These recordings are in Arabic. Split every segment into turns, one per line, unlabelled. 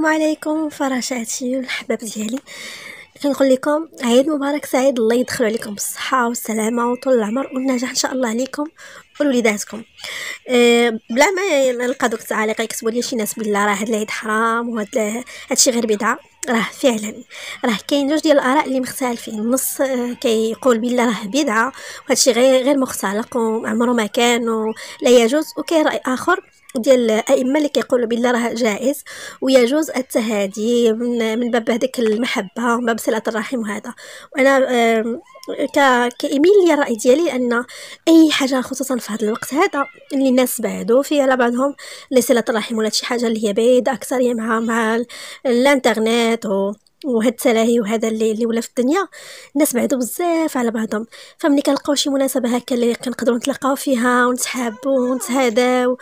السلام عليكم فراشاتي والحباب ديالي كنقول لكم عيد مبارك سعيد الله يدخل عليكم بالصحه والسلامه وطول العمر والنجاح ان شاء الله عليكم ولوليداتكم آه، بلا ما نلقى دوك التعاليق يكتبوا لي شي ناس بالله راه هاد العيد حرام وهذا هادشي غير بدعه راه فعلا راه كاين جوج ديال الاراء اللي مختلفين نص آه، كيقول بالله راه بدعه وهادشي غير غير مختلق وعمره ما كان لا يجوز وكاين راي اخر ديال الائمه اللي كيقولوا بالله راه جائز ويجوز التهادي من من باب هذيك المحبه ومن باب صله الرحم وهذا وانا كيميل لي الراي ديالي ان اي حاجه خصوصا في هذا الوقت هذا اللي الناس بعدوا فيه على بعضهم لصله صله الرحم ولا شي حاجه اللي هي بعيده اكثر مع مع الانترنت و وهاد التلاهي وهذا اللي اللي ولا في الدنيا الناس بعدو بزاف على بعضهم فملي كنلقاو شي مناسبه هكا اللي كنقدروا نتلاقاو فيها ونتحابوا ونتهداو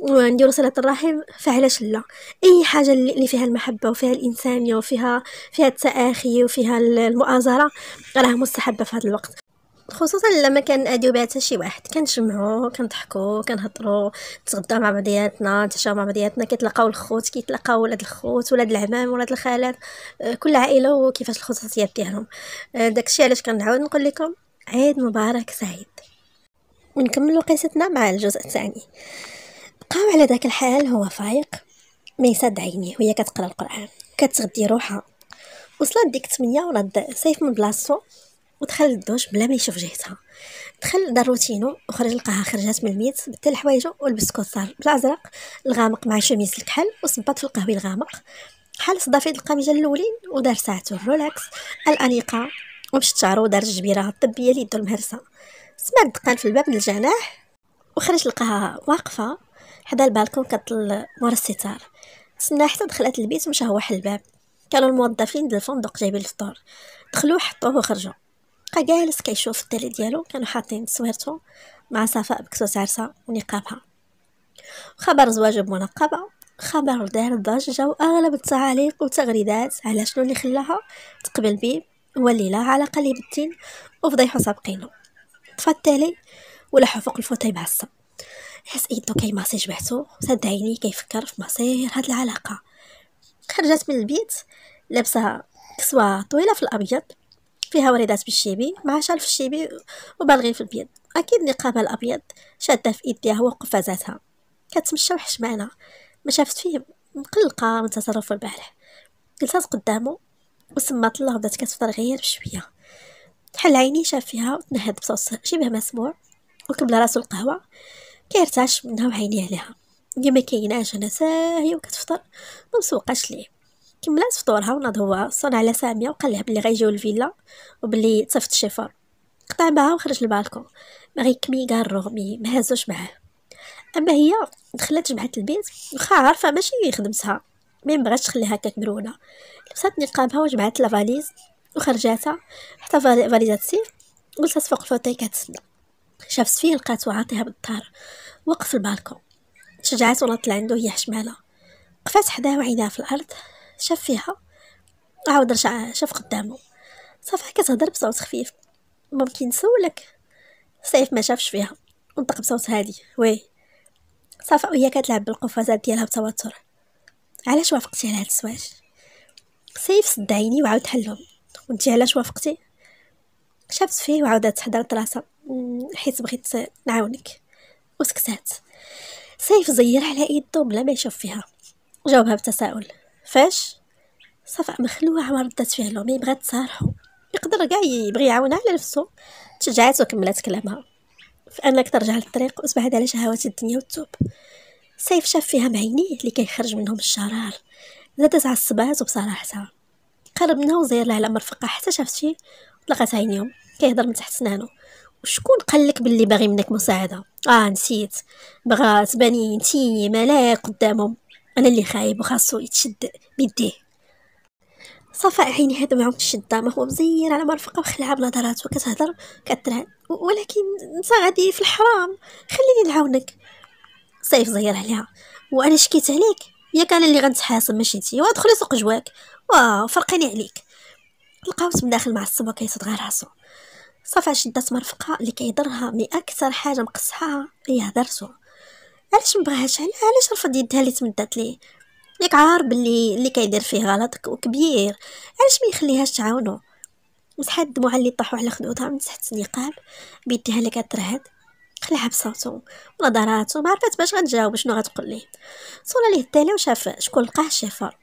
ونديرو صلة الرحم فعلاش لا اي حاجة اللي فيها المحبة وفيها الانسانية وفيها فيها التآخي وفيها المؤازرة راه مستحبة في هذا الوقت خصوصا لما كان اديو بها شي واحد كنشمعو كنضحكو كنهضرو نتغداو مع بعضياتنا نتعشاو مع بعضياتنا كيتلاقاو الخوت كيتلاقاو ولاد الخوت ولاد العمام ولاد الخالات آه، كل عائله وكيفاش الخصوصيات ديالهم آه، داكشي علاش كنعاود نقول لكم عيد مبارك سعيد ونكملوا قصتنا مع الجزء الثاني على ذاك الحال هو فايق ما يسد عينيه وهي كتقرا القران كتغدي روحها وصلت ديك 8 ورد سيف من بلاصتو ودخل للدوش بلا ما يشوف جهتها دخل دار روتينو وخرج لقاها خرجات من الميت بدل حوايجو ولبس صار بالازرق الغامق مع شميس الكحل وصبط في القهوي الغامق حال صدافيد في القميجه الاولين ودار ساعته الرولاكس الانيقه ومشت شعرو ودار الجبيره الطبيه اللي يدو المهرسه سمع الدقان في الباب من الجناح وخرج لقاها واقفه حدا البالكون كطل مور الستار سنا حتى دخلت البيت مشى هو حل الباب كانوا الموظفين ديال الفندق جايبين الفطور دخلو حطوه وخرجوا بقى جالس كيشوف التالي ديالو كانوا حاطين تصويرتو مع صفاء بكسوس عرسة ونقابها خبر زواج بمنقبة خبر دار الضجة وأغلب التعاليق وتغريدات على شنو اللي خلاها تقبل بيه هو لا علاقة اللي بالدين وفضيحو سابقينو طفى التالي ولاحو فوق الفوتاي بعصب حس يدو إيه، كيماسي جبعتو سد عينيه كيفكر في مصير هاد العلاقه خرجت من البيت لابسه كسوه طويله في الابيض فيها وريدات بالشيبي مع شال في الشيبي وبالغين في البيض اكيد نقابها الابيض شاده في ايديها وقفازاتها كتمشى معنا ما شافت فيه مقلقه من تصرف البارح جلسات قدامه وسمات الله بدات كتفطر غير بشويه حل عيني شاف فيها وتنهد بصوت شبه مسموع وكمل راسو القهوه كيرتعش منها وعينيه عليها هي ما كايناش هنا ساهيه وكتفطر ما مسوقاش ليه كملات فطورها وناض هو صون على ساميه وقال لها بلي غيجيو الفيلا وبلي تصفت الشيفر قطع معها وخرج للبالكون ما غيكمي قال رغمي ما هزوش معاه اما هي دخلت جمعت البيت واخا عارفه ماشي خدمتها ما بغاتش تخليها هكاك مرونه لبسات نقابها وجمعت لافاليز وخرجاتها حتى فاليزات السيف وجلست فوق الفوتي كتسنى شافت فيه لقاتو عاطيها بالدار وقف في البالكون تشجعات طلع لعندو هي حشمالة قفات حداه وعيناه في الأرض شاف فيها عاود رجع شاف قدامه صافا كتهضر بصوت خفيف ممكن نسولك سيف ما شافش فيها ونطق بصوت هادي وي صافا وهي كتلعب بالقفازات ديالها بتوتر علاش وافقتي على هاد الزواج سيف سد عيني وعاود حلهم وانتي علاش وافقتي شافت فيه وعاودت تحضر راسها حيت بغيت نعاونك وسكتات سيف زير على يدو بلا ما يشوف فيها جاوبها بتساؤل فاش صفاء مخلوعة ما ردت فيه لومي بغات تصارحو يقدر كاع يبغي يعاونها على نفسه تشجعات وكملت كلامها فانك ترجع للطريق وتبعد على شهوات الدنيا والتوب سيف شاف فيها بعينيه اللي كيخرج منهم الشرار زادت عصبات وبصراحتها قرب منها وزير لها على مرفقة حتى شافت شي طلقات عينيهم كيهضر من تحت سنانو شكون قال لك باللي باغي منك مساعده اه نسيت بغا تباني انتي ملاك قدامهم انا اللي خايب وخاصو يتشد بيديه صفاء عيني هذا معهم الشده ما هو مزير على مرفقه وخلعه بنظراته وكتهضر كترع ولكن انت غادي في الحرام خليني نعاونك سيف زير عليها وانا شكيت عليك ياك انا اللي غنتحاسب ماشي انتي وادخلي سوق جواك واه عليك عليك لقاوت داخل مع الصبا كيصدغ راسو صافا شدات مرفقه اللي كيضرها مي اكثر حاجه مقصها هي درسو علاش مبغاهاش علاش رفض يدها اللي تمدات ليه ياك عار بلي اللي كيدير فيه غلط وكبير علاش ما يخليهاش تعاونو مسحات الدموع اللي طاحوا على خدودها من تحت النقاب بيديها اللي كترهد خلعها بصوتو ونظراتو ما عرفات باش غتجاوب شنو غتقول ليه صولا ليه التالي وشاف شكون لقاه الشيفور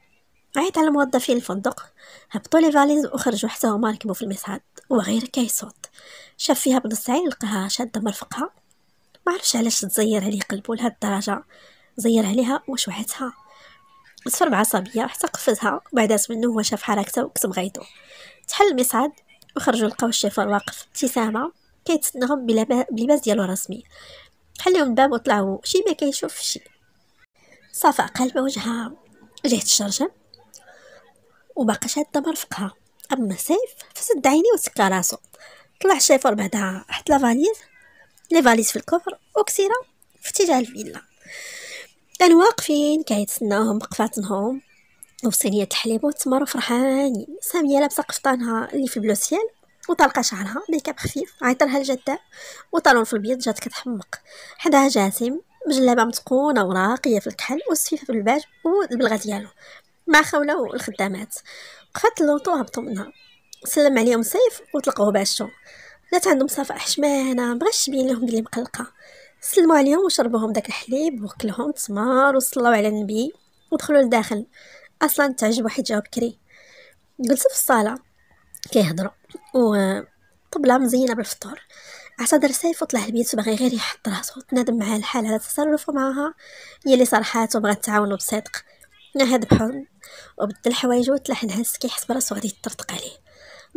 عيط على الموظفين الفندق هبطوا لي فاليز وخرجوا حتى هما ركبوا في المصعد وغير كيصوت شاف فيها بنص عين لقاها شاده مرفقها ما عرفش علاش تزير عليه قلبو لهاد الدرجه زير عليها واش وحدها صفر بعصبيه حتى قفزها وبعدات منه هو شاف حركته وكتب غيدو تحل المصعد وخرجوا لقاو الشيفور واقف ابتسامه كيتسناهم بلباس ديالو رسمي لهم الباب وطلعوا شي ما كيشوف شي صافا قلب وجهها جهة الشرجم وباقا شادة مرفقها أما سيف فسد عيني وسكر راسو طلع الشيفور بعدا حط لا فاليز لي فاليز في الكفر وكسيرة في اتجاه الفيلا كان واقفين كيتسناوهم بقفاتهم وصينية الحليب والتمر فرحانين سامية لابسة قفطانها اللي في بلوسيال سيال وطلقة شعرها ميكاب خفيف عيطرها الجدة وطالون في البيض جات كتحمق حداها جاسم بجلابة متقونة وراقية في الكحل والسفيفة في الباج والبلغة ديالو مع خولة والخدامات قفات اللوطو هبطو منها سلم عليهم سيف وطلقوه باشو بنات عندهم صفاء حشمانه مبغاش تبين لهم بلي مقلقه سلموا عليهم وشربوهم داك الحليب وكلهم تمار وصلوا على النبي ودخلوا لداخل اصلا تعجبوا حيت جاو بكري جلسوا في الصاله كيهضروا و طبله مزينه بالفطور اعتذر سيف وطلع البيت باغي غير يحط راسو تنادم معاه الحال على تصرفه معاها هي اللي صرحات بغات تعاونو بصدق نهد بحن وبدل حوايجو وطلع هز كيحس براسو غادي يترتق عليه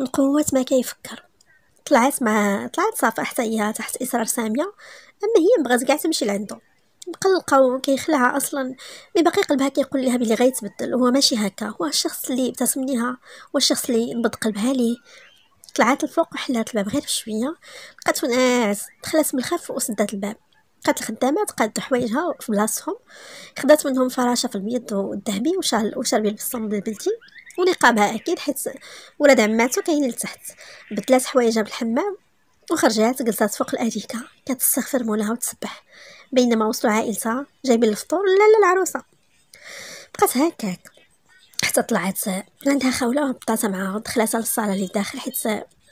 من قوة ما كيفكر طلعت مع طلعت صافي حتى هي تحت اصرار ساميه اما هي مبغات كاع تمشي لعندو مقلقه وكيخلعها اصلا مي باقي قلبها كيقول لها بلي غيتبدل هو ماشي هكا هو الشخص اللي ليها هو الشخص اللي نبض قلبها ليه طلعت الفوق وحلات الباب غير بشويه لقات ناعس دخلت من الخف وسدات الباب لقات الخدامات تقاد حوايجها في بلاصتهم خدات منهم فراشه في البيض والذهبي وشال وشربين بالصمت البلدي ونقابها اكيد حيت ولاد عماتو كاينين لتحت بدلات حوايجها بالحمام وخرجات جلسات فوق الاريكه كتستغفر مولاها وتسبح بينما وصلوا عائلتها جايبين الفطور لالا العروسه بقات هكاك حتى طلعت عندها خوله وهبطاتها معاها دخلاتها للصاله اللي داخل حيت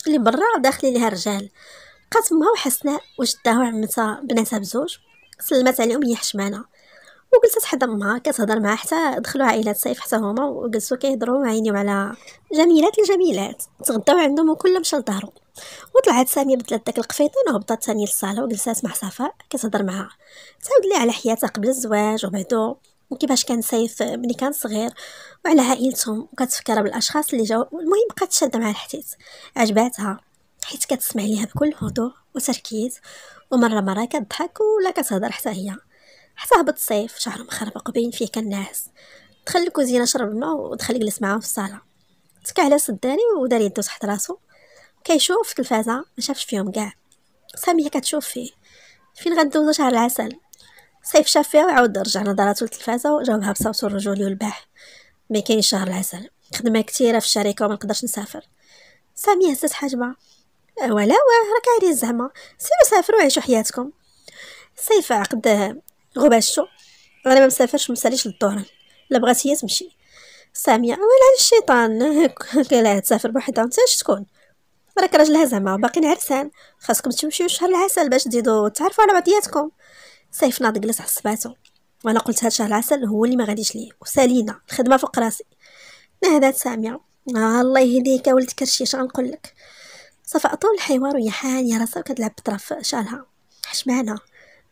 اللي برا داخلين ليها رجال بقات تما وحسناء وجدها وعمتها بناتها بزوج سلمات عليهم هي حشمانه وجلست حدا امها كتهضر معاها حتى دخلوا عائلات سيف حتى هما وجلسوا كيهضروا وعينيو على جميلات الجميلات تغداو عندهم وكل مشى لدارو وطلعت ساميه بدلات داك القفيطين وهبطات ثاني للصاله وجلسات مع صفاء كتهضر معاها تعاود لي على حياتها قبل الزواج وبعدو وكيفاش كان سيف ملي كان صغير وعلى عائلتهم وكتفكر بالاشخاص اللي جاو المهم بقات شاده مع الحديث عجباتها حيت كتسمع ليها بكل هدوء وتركيز ومره مره كتضحك ولا كتهضر حتى هي حتى هبط الصيف شهر مخربق وبين فيه كالناس دخل الكوزينه شرب الماء ودخل يجلس معاهم في الصاله تكا على صداني ودار يدو تحت راسو كيشوف التلفازه ما شافش فيهم كاع ساميه كتشوف فيه فين غندوزو شهر العسل صيف شاف فيها وعاود رجع نظراتو للتلفازه وجاوبها بصوتو الرجولي والباح ما كاين شهر العسل خدمه كثيره في الشركه وما نقدرش نسافر ساميه هزت حجمه أه، ولا واه راك عايز زعما سيرو سافروا وعيشوا حياتكم صيف عقد غباشو انا ما مسافرش مساليش للدوران لا بغات هي تمشي ساميه ولا الشيطان كي لا تسافر بوحدها انت شكون راك راجلها زعما باقي عرسان خاصكم تمشيو شهر العسل باش تزيدو تعرفوا على بعضياتكم سيف ناض جلس عصباتو وانا قلت هاد شهر العسل هو اللي ما غاديش ليه وسالينا الخدمه فوق راسي نهدات ساميه آه الله يهديك ولد كرشيش غنقول لك صفاء طول الحوار وهي حانيه راسها وكتلعب بطرف شالها حشمانه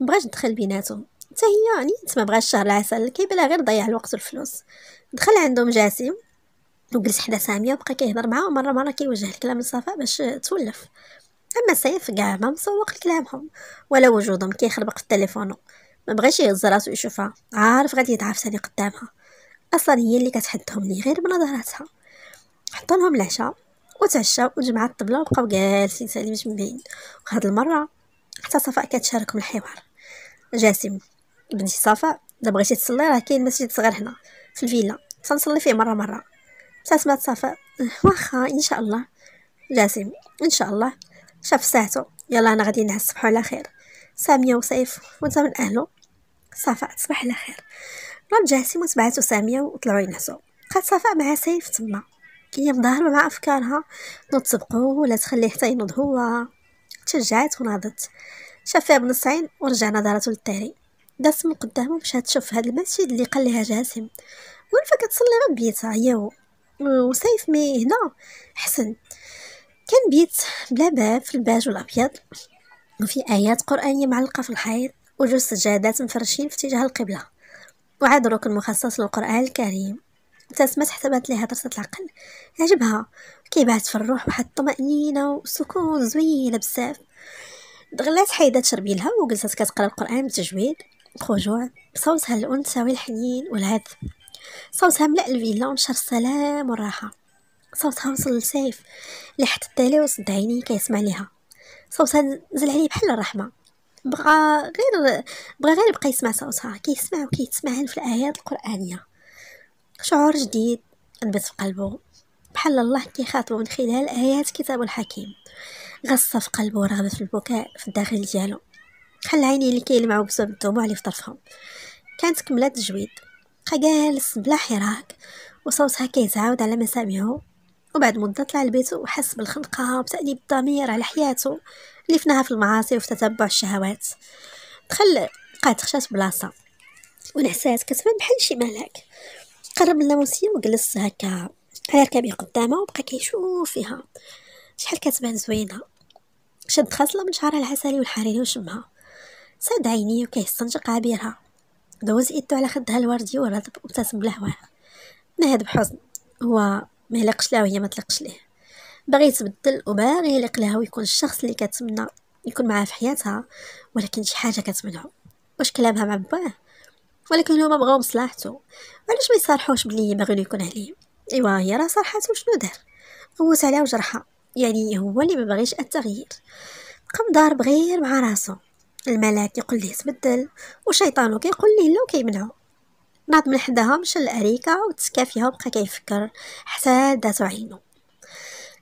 مبغاش ندخل بيناتهم حتى هي يعني ما بغاش شهر العسل كيبان غير ضيع الوقت والفلوس دخل عندهم جاسم وجلس حدا ساميه وبقى كيهضر معاها مره مره كيوجه الكلام لصفاء باش تولف اما سيف كاع ما مسوق لكلامهم ولا وجودهم كيخربق في التليفون ما بغاش يهز راسو يشوفها عارف غادي يضعف ثاني قدامها اصلا هي اللي كتحدهم ليه غير بنظراتها حط لهم العشاء وتعشاو وجمع الطبله وبقاو جالسين سالي مجمعين وهاد المره حتى صفاء كتشاركهم الحوار جاسم بنتي صفاء الا بغيتي تصلي راه كاين مسجد صغير هنا في الفيلا تنصلي فيه مره مره حتى سمعت صفاء أه، واخا ان شاء الله جاسم ان شاء الله شاف ساعته يلا انا غادي نعس صباح على خير ساميه وسيف وانت من اهله صفاء تصبح على خير رد جاسم وتبعته ساميه وطلعوا ينعسوا بقات صفاء مع سيف تما هي مظاهره مع افكارها نوض تسبقو ولا تخليه حتى ينوض هو تشجعت وناضت شاف فيها بنص عين ورجع نظرته للتالي دازت من قدامه باش تشوف هذا المسجد اللي قال لها جاسم وين كتصلي ربي بيتها وسيف مي هنا حسن كان بيت بلا باب في الباج والابيض وفي ايات قرانيه معلقه في الحيط وجوج سجادات مفرشين في اتجاه القبله وعاد ركن مخصص للقران الكريم ابتسمت حتى بات ليها درسة العقل عجبها كيبعث في الروح واحد الطمأنينة وسكون زوينة بزاف دغلات حيدات شربيلها وجلست كتقرا القرآن بتجويد خجوع بصوتها الأنثوي الحنين والهذب صوتها ملأ الفيلا ونشر السلام والراحة صوتها وصل لسيف اللي حتى التالي وصد عينيه كيسمع ليها صوتها نزل عليه بحال الرحمة بغى غير بغى غير يبقى يسمع صوتها كيسمع وكيتسمع في الآيات القرآنية شعور جديد انبت في قلبه بحال الله كيخاطبو من خلال آيات كتاب الحكيم غصة في قلبه رغبة في البكاء في الداخل ديالو بحال العينين اللي كيلمعوا بسبب الدموع اللي في طرفهم كانت كملات تجويد بقى جالس بلا حراك وصوتها كيتعاود على مسامعه وبعد مده طلع لبيته وحس بالخنقه وتانيب الضمير على حياته اللي فناها في المعاصي وفي تتبع الشهوات دخل قعد خشات بلاصه ونحسات كتبان بحال شي ملاك قرب اللاموسيه وجلس هكا على ركابي قدامها وبقى كيشوف فيها شحال كتبان زوينه شد خاصله من شعرها العسلي والحريري وشمها ساد عينيه وكيستنجق عبيرها دوز ايدو على خدها الوردي وغضب ابتسم بلهواها نهد بحزن هو ما يلقش لها وهي ما تلقش ليه باغي يتبدل وباغي يلق لها ويكون الشخص اللي كتمنى يكون معاه في حياتها ولكن شي حاجه كتمنعو واش كلامها مع باه ولكن هما بغاو مصلحته علاش ما يصارحوش بلي باغي يكون عليه ايوا هي راه صرحاتو شنو دار غوت عليها وجرحها يعني هو اللي ما بغيش التغيير قام دار غير مع راسو الملاك يقول ليه تبدل وشيطانو كيقول ليه لا وكيمنعو ناض من حداها مشى للأريكة وتسكى فيها وبقى كيفكر حتى دات عينو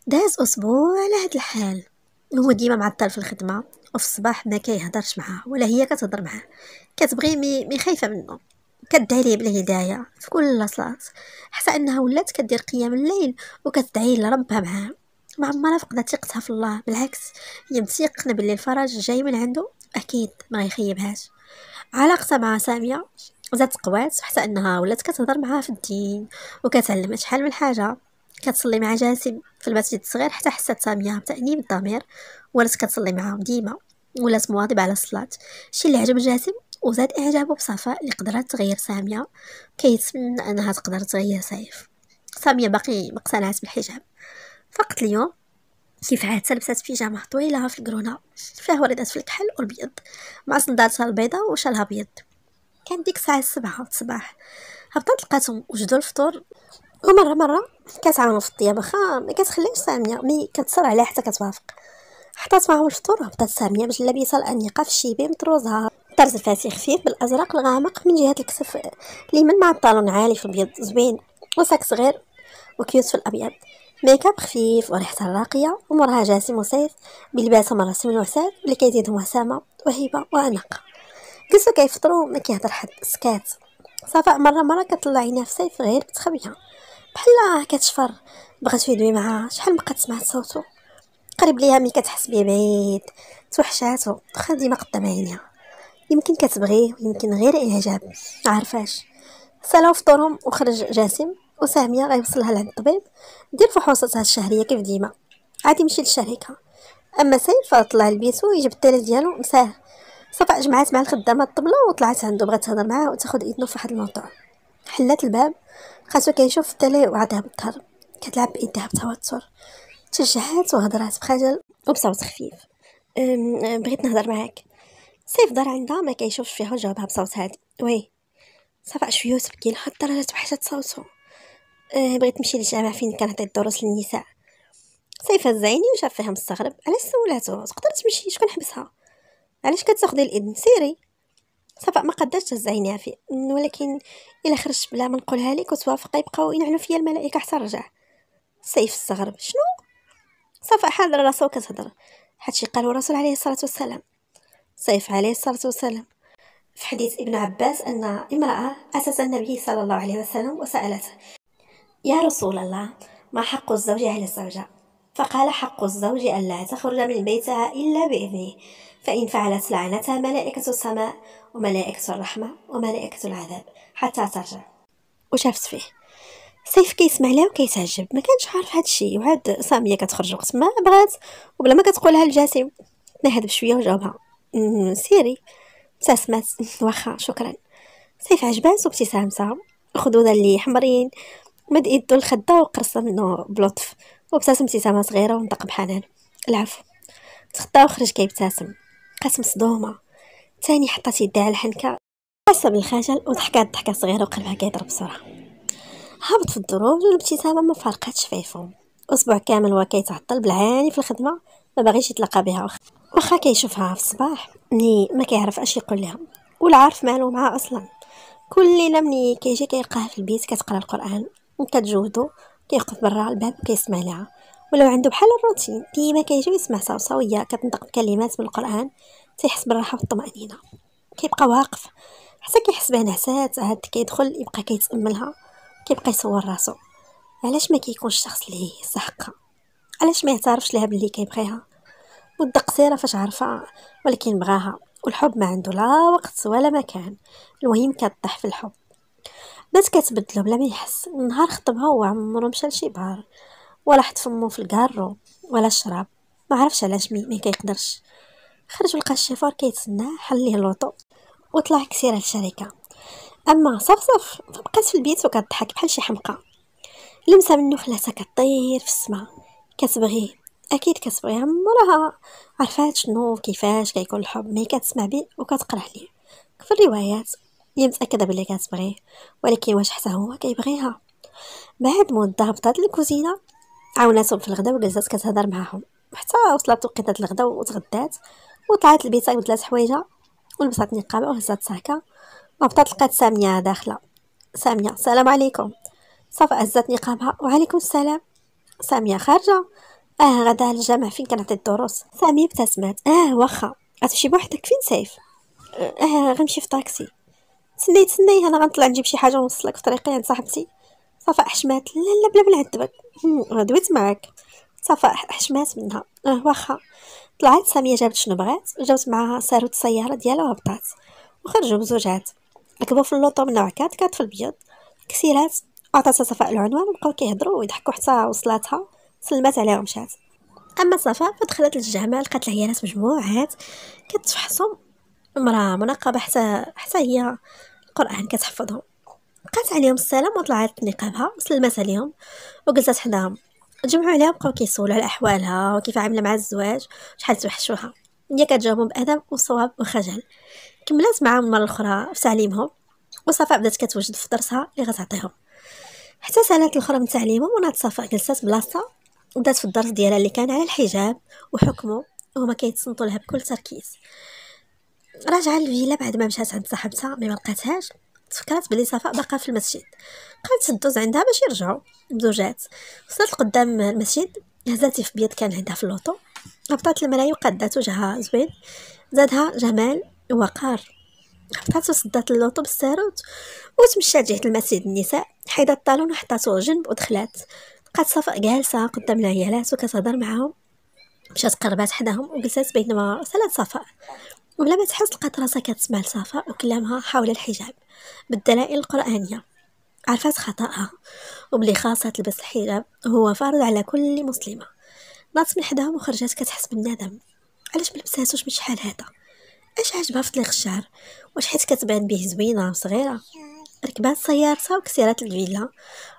داز أسبوع على هاد الحال هو ديما معطل في الخدمة وفي الصباح ما كيهضرش معاه ولا هي كتهضر معاه كتبغي مي, مي خايفة منه كدعي ليه بالهدايه في كل صلاة حتى أنها ولات كدير قيام الليل وكتدعي لربها معاه ما عمرها فقدت ثقتها في الله بالعكس هي متيقنة بلي الفرج جاي من عنده اكيد ما يخيبهاش علاقتها مع ساميه زاد تقوات حتى انها ولات كتهضر معاها في الدين وكتعلمها شحال من حاجه كتصلي مع جاسم في المسجد الصغير حتى حست ساميه بتانيب الضمير ولات كتصلي معاهم ديما ولات مواظبه على الصلاه شي اللي عجب جاسم وزاد اعجابه بصفاء اللي قدرات تغير ساميه كيتمنى انها تقدر تغير سيف ساميه باقي مقتنعات بالحجاب فقط اليوم كيف عاد لبسات بيجامة طويلة في الكرونة فيها وردات في الكحل والبيض مع صندالتها البيضاء وشالها بيض كان ديك الساعة السبعة الصباح هبطت لقاتهم وجدوا الفطور ومرة مرة كتعاونوا في الطياب واخا ما كتخليش سامية مي كتصر عليها حتى كتوافق حطات معاهم الفطور هبطت سامية بجلابيتها الأنيقة في الشيبي مطروزها طرز الفاتي خفيف بالأزرق الغامق من جهة الكتف اليمين مع الطالون عالي في البيض زوين وساك صغير وكيوت في الأبيض ميك اب خفيف وريحته راقيه ومرها جاسم وسيف بلباسهم الرسمي وساد اللي كيزيدهم وسامه وهبه وانق جلسوا كيفطروا ما كيهضر حد سكات صفاء مره مره كطلع عينها في سيف غير بتخبيها بحال كتشفر بغاتو يدوي معاها شحال بقات سمعت صوتو قرب ليها ملي كتحس بيه بعيد توحشاتو دخل ديما قدام عينيها يمكن كتبغيه ويمكن غير اعجاب عارفاش سالاو فطورهم وخرج جاسم وساميه غيوصلها لعند الطبيب دير فحوصاتها الشهريه كيف ديما عادي يمشي للشركة اما سيف فطلع لبيتو يجيب التالي ديالو مساه صفا جمعات مع الخدامه الطبله وطلعت عندو بغات تهضر معاه وتاخذ إذنو فواحد الموضوع حلات الباب خاتو كيشوف التالي وعطاها بالظهر كتلعب بإيدها بتوتر تشجعات وهضرات بخجل وبصوت خفيف بغيت نهضر معاك سيف دار عندها ما كيشوفش فيها وجاوبها بصوت هادي وي صفا شويه تبكي لحد درجه وحشت صوتو آه بغيت نمشي للجامع فين كنعطي الدروس للنساء صيفة الزيني وشاف فيها مستغرب علاش سولاتو تقدر تمشي شكون حبسها علاش كتاخدي الاذن سيري صفاء ما قدرتش الزيني عافية ولكن الا خرجت بلا ما نقولها لك وتوافقي يبقاو ينعلو فيا الملائكه حتى نرجع سيف استغرب شنو صفاء حاضر راسو كتهضر هادشي قالو الرسول عليه الصلاه والسلام صيف عليه الصلاه والسلام في حديث ابن عباس أن امرأة أتت النبي صلى الله عليه وسلم وسألته يا رسول الله ما حق الزوج على الزوجة فقال حق الزوج ألا تخرج من بيتها إلا بإذنه فإن فعلت لعنتها ملائكة السماء وملائكة الرحمة وملائكة العذاب حتى ترجع وشافت فيه سيف كيسمع لها وكيتعجب ما كانش عارف هذا الشيء وعاد ساميه كتخرج وقت ما بغات وبلا ما كتقولها لجاسم نهد بشويه وجاوبها سيري ابتسمت واخا شكرا سيف عجبات وابتسامتها خدودا اللي حمرين مد يدو الخدة وقرص منه بلطف وابتسم ابتسامة صغيرة ونطق بحنان العفو تخطى وخرج كيبتسم قاسم صدومة تاني حطات يدها على الحنكة حاسة بالخجل وضحكات ضحكة صغيرة وقلبها كيضرب بسرعة هابط في الدروج والابتسامة ما فارقاتش فيفهم أسبوع كامل هو كيتعطل بالعاني في الخدمة ما بغيش يتلقى بها واخا كيشوفها في الصباح ني ما كيعرف اش يقول لها ولا عارف معلومه اصلا كل ليله ملي كيجي كيلقاها في البيت كتقرا القران كتجهدو كيوقف برا الباب كيسمع ليها ولو عنده بحال الروتين ديما كيجي يسمع صوصويه كتنطق بكلمات من القران تيحس بالراحه والطمانينه كيبقى واقف حتى كيحس بها نعسات عاد كيدخل يبقى كيتاملها كيبقى يصور راسو علاش ما كيكونش الشخص اللي يستحقها علاش ما يعترفش لها باللي كيبغيها مده قصيره فاش عرفها ولكن بغاها والحب ما عنده لا وقت ولا مكان المهم كطيح في الحب بس كتبدلو بلا ما يحس نهار خطبها هو عمرو مشى لشي بار ولا حط فمو في الكارو ولا شرب ما عرفش علاش مي ما كيقدرش خرج ولقى الشيفور كيتسناه حل ليه اللوطو وطلع كسيره للشركه اما صف صف بقات في البيت وكضحك بحال شي حمقى لمسه منو خلاتها كطير في السماء كتبغيه اكيد كتبغيه عمرها عرفات شنو كيفاش كيكون الحب مي كتسمع بيه وكتقرا عليه في الروايات هي متأكدة بلي كتبغيه ولكن واش حتى هو كيبغيها بعد مدة هبطات للكوزينة عاوناتهم في الغدا وجلسات كتهضر معاهم حتى وصلت وقيتات الغدا وتغدات وطلعت لبيتها بدلات حوايجها ولبسات نقابة وهزات ساكة هبطات لقات سامية داخلة سامية السلام عليكم صافا هزات نقابها وعليكم السلام سامية خارجة اه غدا الجامع فين كنعطي الدروس سامية ابتسمات اه واخا غتمشي بوحدك فين سيف اه غنمشي في طاكسي تسناي تسناي انا غنطلع نجيب شي حاجه ونوصلك في طريقي عند صاحبتي صفاء حشمات لا لا بلا بلا عذبك دويت معاك صفاء حشمات منها اه واخا طلعت ساميه جابت شنو بغات جابت معاها ساروت السياره ديالها وهبطات وخرجوا بزوجات ركبوا في اللوطو من نوع كات كات في البيض كسيرات عطاتها صفاء العنوان وبقاو كيهضروا ويضحكوا حتى وصلاتها سلمات عليها ومشات اما صفاء فدخلت للجامع لقات العيالات مجموعات كتفحصهم امرأة منقبة حتى حتى هي القرآن كتحفظهم بقات عليهم السلام وطلعت نقابها وسلمات عليهم وجلست حداهم جمعوا عليها بقاو كيسولوا على احوالها وكيف عامله مع الزواج شحال توحشوها هي كتجاوبهم بادب وصواب وخجل كملات معاهم المره الاخرى في تعليمهم وصفاء بدات كتوجد في درسها اللي غتعطيهم حتى سالات الاخرى من تعليمهم ونات صفاء جلسات بلاصتها بدات في الدرس ديالها اللي كان على الحجاب وحكمه وهما كيتصنتوا لها بكل تركيز راجعه للفيلا بعد ما مشات عند صاحبتها مي ما تفكرات بلي صفاء باقا في المسجد قالت تدوز عندها باش يرجعوا بزوجات وصلت قدام المسجد هزات في بيض كان عندها في اللوطو هبطات المرايا وقادات وجهها زوين زادها جمال ووقار هبطات وصدات اللوطو بالساروت وتمشات جهه المسجد النساء حيدت الطالون وحطاتو جنب ودخلات لقات صفاء جالسه قدام العيالات وكتهضر معاهم مشات قربات حداهم وجلسات بينما سالات صفاء وبلا ما تحس لقات راسها كتسمع لصفاء وكلامها حول الحجاب بالدلائل القرآنية عرفات خطأها وبلي خاصها تلبس الحجاب هو فارض على كل مسلمة ناضت من حداهم وخرجت كتحس بالندم علاش ملبساتوش من شحال هذا اش عجبها في طليق الشعر واش حيت كتبان به زوينه صغيرة ركبات سيارتها وكسيرات الفيلا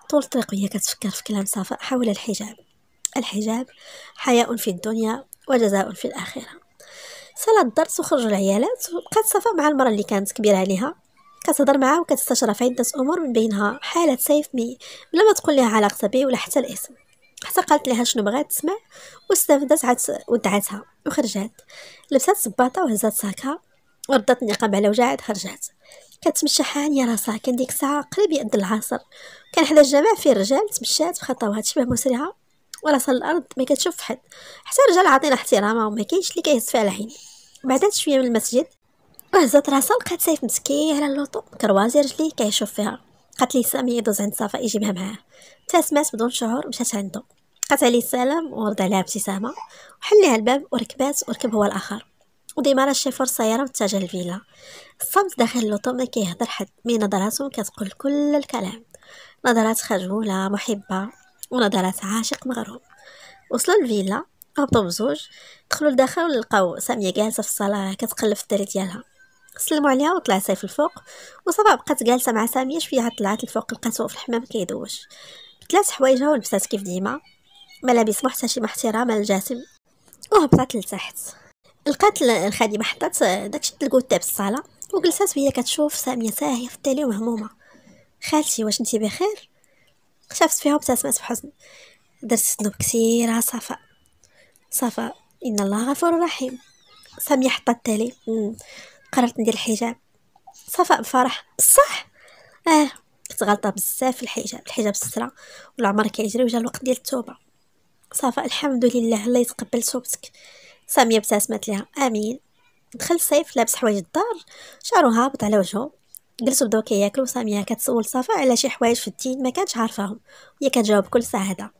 طول الطريق وهي كتفكر في كلام صفاء حول الحجاب الحجاب حياء في الدنيا وجزاء في الاخره سالا الدرس وخرجوا العيالات وبقات صفاء مع المرأة اللي كانت كبيرة عليها كتهضر معاه في عدة أمور من بينها حالة سيف مي بلا ما تقول لها علاقتها به ولا حتى الاسم حتى قالت لها شنو بغات تسمع واستفدت عاد ودعتها وخرجات لبسات صباطة وهزات ساكها وردت النقاب على وجهها خرجات كتمشى حانية راسها كان ديك الساعة قريب يأذن العصر كان حدا الجامع فيه الرجال تمشات بخطوات شبه مسرعة وراس الارض ما كتشوف حد حتى الرجال عاطينا احترامه وما كاينش اللي كيهز فيها العين بعدات شويه من المسجد وهزت راسها لقات سيف مسكي على اللوطو كروازي رجليه كيشوف فيها قالت لي سامي يدوز عند صفاء يجيبها معاه تاسمات بدون شعور مشات عنده قالت عليه السلام ورد عليها ابتسامه وحل لها الباب وركبات وركب هو الاخر وديما راه الشيفور السياره متجه للفيلا الصمت داخل اللوطو ما كيهضر حد مي نظراتو كتقول كل الكلام نظرات خجولة محبة ونظرات عاشق مغروم وصلوا للفيلا هبطوا بزوج دخلوا لداخل لقاو ساميه جالسه في الصاله كتقلب في الدري ديالها سلموا عليها وطلع سيف الفوق وصبا بقات جالسه مع ساميه شويه طلعت الفوق لقاتو في الحمام كيدوش بدلات حوايجها ولبسات كيف ديما ملابس محتشمه احتراما للجاسم وهبطت لتحت لقات الخادمه حطات داكشي في الصاله وجلسات وهي كتشوف ساميه ساهيه في التالي ومهمومه خالتي واش انتي بخير خشفت فيها وابتسمت بحزن درت ذنوب كثيرة صفاء صفاء إن الله غفور رحيم سامية حطت التالي قررت ندير الحجاب صفاء بفرح صح اه كنت غلطة بزاف في الحجاب الحجاب سترة والعمر كيجري وجا الوقت ديال التوبة صفاء الحمد لله الله يتقبل توبتك سامية ابتسمت لها امين دخل الصيف لابس حوايج الدار شعرو هابط على وجهه جلسوا بداو كياكلوا ساميه كتسول صفاء على شي حوايج في الدين ما كانتش عارفاهم هي كتجاوب كل سعاده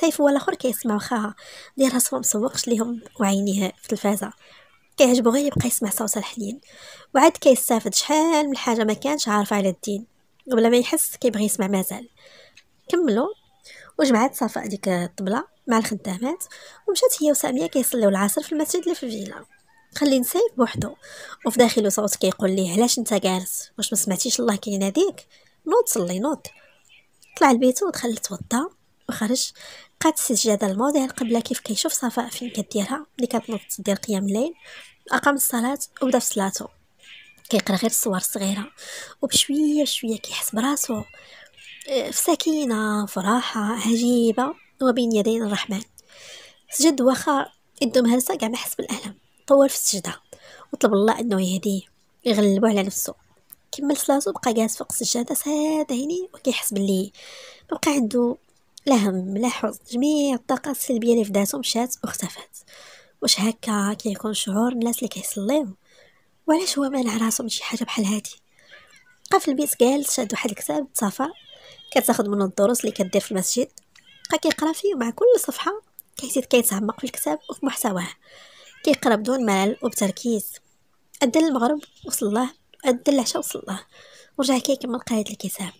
سيف هو الاخر كيسمع واخاها داير راسو مسوقش ليهم وعينيه في التلفازه كيعجبو غير يبقى يسمع صوت الحنين وعاد كيستافد شحال من حاجه ما كانش عارفه على الدين قبل ما يحس كيبغي يسمع مازال كملوا وجمعات صفاء ديك الطبله مع الخدامات ومشات هي وساميه كيصليو العصر في المسجد اللي في الفيلا خلي نسيف بوحدو وفي داخله صوت كيقول كي ليه علاش انت جالس واش ما سمعتيش الله كيناديك نوض صلي نوض طلع لبيتو ودخل توضا وخرج قاد السجادة الموضع القبلة كيف كيشوف صفاء فين كديرها ملي كتنوض دير قيام الليل أقام الصلاة وبدا في صلاته كيقرا غير الصور الصغيرة وبشوية شوية كيحس براسو آه، في سكينة فراحة عجيبة وبين يدين الرحمن سجد واخا يدو مهرسة كاع ما حس بالألم طول في السجدة وطلب الله أنه يهديه يغلبه على نفسه كمل صلاته بقى جالس فوق السجادة ساد عيني وكيحس بلي بقى عنده لا هم لا حزن جميع الطاقة السلبية اللي في ذاته مشات واختفت واش هكا كيكون شعور الناس اللي كيصليو وعلاش هو مانع راسو من شي حاجة بحال هادي بقى في البيت جالس شاد واحد الكتاب تصافى كتاخد منه الدروس اللي كدير في المسجد بقى كيقرا فيه مع كل صفحة كيزيد كيتعمق في الكتاب وفي محتواه كيقرا بدون ملل وبتركيز أدى المغرب وصل الله أدى العشاء وصل الله ورجع كيكمل قراية الكتاب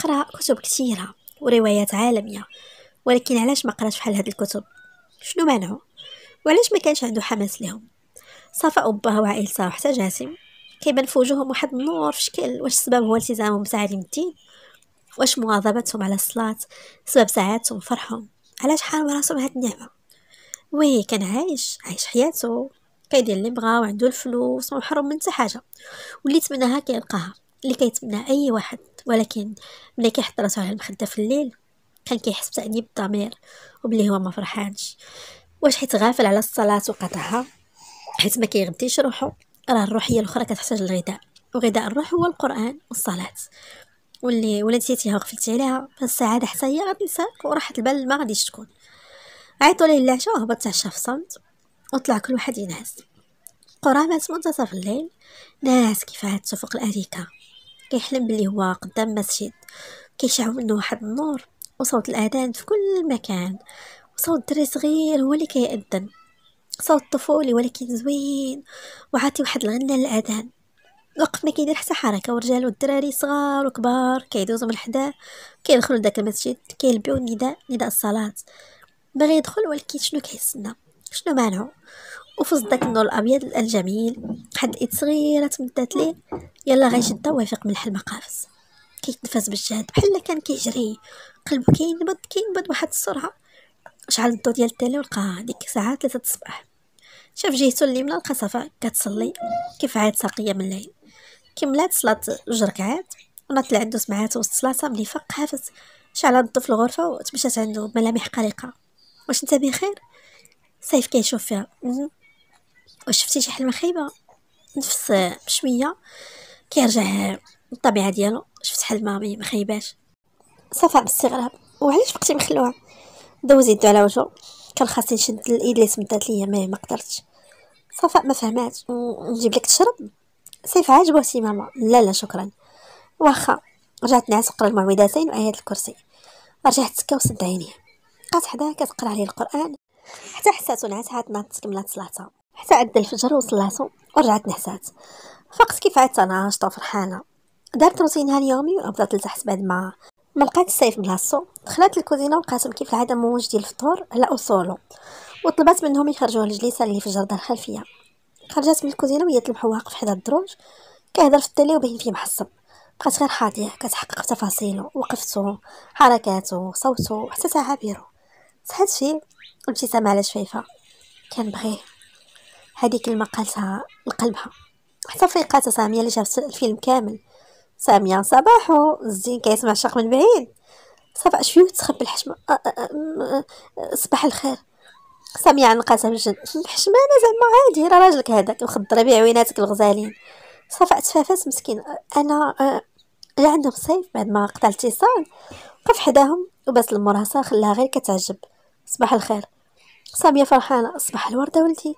قرأ كتب كثيرة وروايات عالمية ولكن علاش ما قراش بحال هاد الكتب شنو مانعو وعلاش ما كانش عنده حماس لهم صافا أباه وعائلته وحتى جاسم كيبان في وجوههم واحد النور في شكل واش السبب هو التزامهم بتعاليم الدين واش مواظبتهم على الصلاة سبب سعادتهم وفرحهم علاش حاروا راسهم هاد النعمة وي كان عايش عايش حياته كيدير اللي بغا وعندو الفلوس ومحروم من حتى حاجه واللي تمناها كيلقاها اللي كيتمنى اي واحد ولكن ملي كيحط راسو على المخده في الليل كان كيحس بتانيب الضمير وبلي هو ما فرحانش واش حيت غافل على الصلاه وقطعها حيت ما كيغديش روحو راه الروحيه الاخرى كتحتاج الغذاء وغذاء الروح هو القران والصلاه واللي ولا نسيتيها وغفلتي عليها فالسعاده حتى هي غتنساك وراحه البال ما غاديش تكون عيطوا ليه العشاء وهبط تعشى في صمت وطلع كل واحد ينعس قرابة منتصف الليل ناس كيف عادسو فوق الأريكة كيحلم بلي هو قدام مسجد كيشع منه واحد النور وصوت الأذان في كل مكان وصوت دري صغير هو اللي كيأذن صوت طفولي ولكن زوين وعاطي واحد الغنة للأذان وقف ما كيدير حتى حركه ورجال والدراري صغار وكبار كيدوزو من حداه كيدخلوا لداك المسجد كيلبيو النداء نداء الصلاه باغي يدخل ولكن شنو كيستنى شنو مالو وفز داك النور الابيض الجميل حد ايد صغيره تمدات ليه يلا غيشدها ويفيق من الحلم قافز كيتنفس بالجهد بحال كان كيجري قلبو كينبض كينبض بواحد السرعه شعل الضو ديال التالي ولقاها ديك الساعه 3 الصباح شاف اللي اليمنى لقى صفاء كتصلي كيف عاد ساقيه من الليل كملات صلاة جوج ركعات ونات لعندو سمعات وسط الصلاة ملي فق حافظ شعل الضو في الغرفة وتمشات عندو بملامح قلقة واش انت بخير سيف كيشوف فيها واش شفتي شي حلمه خايبه نفس بشويه كيرجع للطبيعه ديالو شفت حلمه ما خايباش صفاء باستغراب وعلاش بقيتي مخلوعه دوز يدو على وجهه كان خاصني نشد الايد اللي سمدات ليا ما ما قدرتش صفاء ما فهمات نجيب لك تشرب سيف عاجبو سي ماما لا لا شكرا واخا رجعت نعس وقرا المعوذتين وايات الكرسي رجعت سكا وسد عينيه بقات حدا كتقرا عليه القران حتى حساتو عاد تناضت كملات صلاتها حتى عدى الفجر وصلاتو ورجعت نحسات فقت كيف عاد انا ناشطه فرحانه دارت روتينها اليومي وبدات لتحت بعد ما ما لقات السيف بلاصتو دخلت الكوزينه ولقاتهم كيف العاده موج ديال الفطور على اصوله وطلبات منهم يخرجوه الجليسه اللي في الجرده الخلفيه خرجت من الكوزينه وهي تلمحو واقف حدا الدروج كيهضر في التالي وباين فيه محصب بقات غير حاضيه كتحقق تفاصيله وقفتو حركاته صوته حتى تعابيره صحت فيه ابتسامة على شفيفة كنبغيه هذه كلمة قالتها لقلبها حتى فيقاتها سامية اللي شافت الفيلم كامل سامية صباحو الزين كيسمع الشق من بعيد صباح شوي وتخبى الحشمة صباح الخير سامية عنقاتها الحشمة أنا زعما عادي راه راجلك هذاك مخدرة بيع عويناتك الغزالين صفاء تفافات مسكين انا جا عندهم صيف بعد ما قطع الاتصال وقف حداهم وبس المرهصة خلاها غير كتعجب صباح الخير صابيه فرحانه صباح الورده ولدي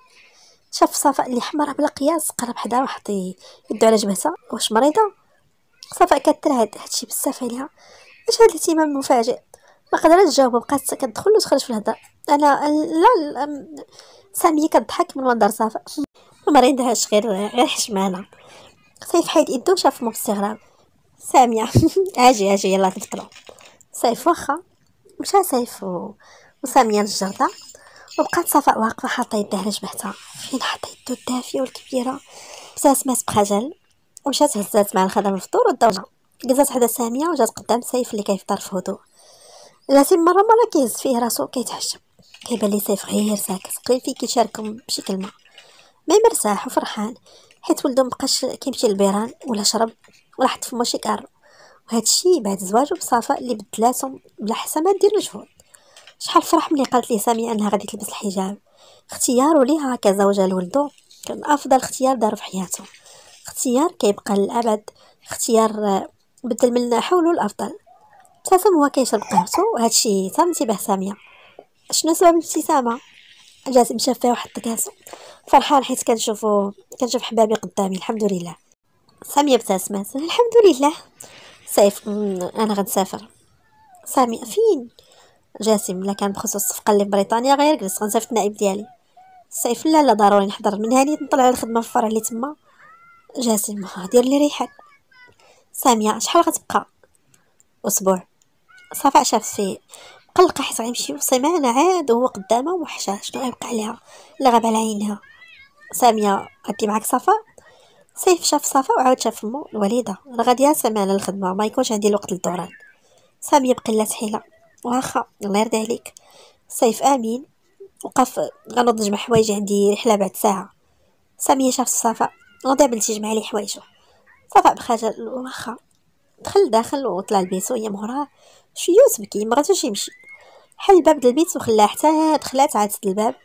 شاف صفاء اللي حمرة بلا قياس قرب حدا وحط يدو على جبهتها واش مريضه صفاء كترهد هادشي بزاف عليها اش هاد الاهتمام المفاجئ ما قدرتش تجاوب بقات كتدخل وتخرج في الهضره انا لا, ساميه كتضحك من منظر صفاء ما عندهاش غير غير حشمانه سيف حيد يدو شاف مو باستغراب ساميه اجي اجي يلا تفكروا سيف واخا مشى سيف و... وساميه الجرده وبقات صفاء واقفه حاطه يدها على جبهتها فين حاطه يدو الدافيه والكبيره بساس ماس بخجل ومشات هزات مع الخدم الفطور والدوجه قزات حدا ساميه وجات قدام سيف اللي كيفطر في هدوء لكن مره مره كيهز فيه راسو كيتحشم كيبان لي سيف غير ساكت قليل فيه كيشاركهم بشي كلمه ما مرتاح وفرحان حيت ولدو مبقاش كيمشي للبيران ولا شرب ولا حط فمو شي كار وهادشي بعد زواجو بصفاء اللي بدلاتهم بلا حسابات ما دير مجهود شحال فرح ملي قالت لي ساميه انها غادي تلبس الحجاب اختياره ليها كزوجه لولدو كان افضل اختيار دار في حياته اختيار كيبقى للابد اختيار آه، بدل من حوله الافضل ابتسم هو كيشرب قهوته وهادشي تم انتباه ساميه شنو سبب الابتسامه جاسم شاف فيها وحط كاسو فرحان حيت كنشوفو كنشوف حبابي قدامي الحمد لله ساميه ابتسمت الحمد لله سيف انا غنسافر ساميه فين جاسم الا كان بخصوص الصفقه اللي بريطانيا غير جلس غنصيفط النائب ديالي صيف لا لا ضروري نحضر من هاني نطلع الخدمه في الفرع اللي تما جاسم دير لي ريحك ساميه شحال غتبقى اسبوع صفاء شاف فيه قلق حيت غيمشي وسيمان عاد وهو قدامها وحشاه شنو غيبقى عليها لا غاب على عينها سامية غدي معاك صفاء سيف شاف صفاء وعاود شاف مو الوليدة راه غادي ساميه للخدمة ما يكونش عندي الوقت للدوران سامية بقي لا حيلة واخا الله يرضي عليك صيف امين وقف غنوض نجمع حوايجي عندي رحله بعد ساعه ساميه شافت صفاء ودابل تجمع لي حوايجو صفاء بخجل واخا دخل داخل وطلع لبيتو هي مهرة شويه ما مغاتوش يمشي حل الباب ديال البيت وخلاها حتى دخلات عادت الباب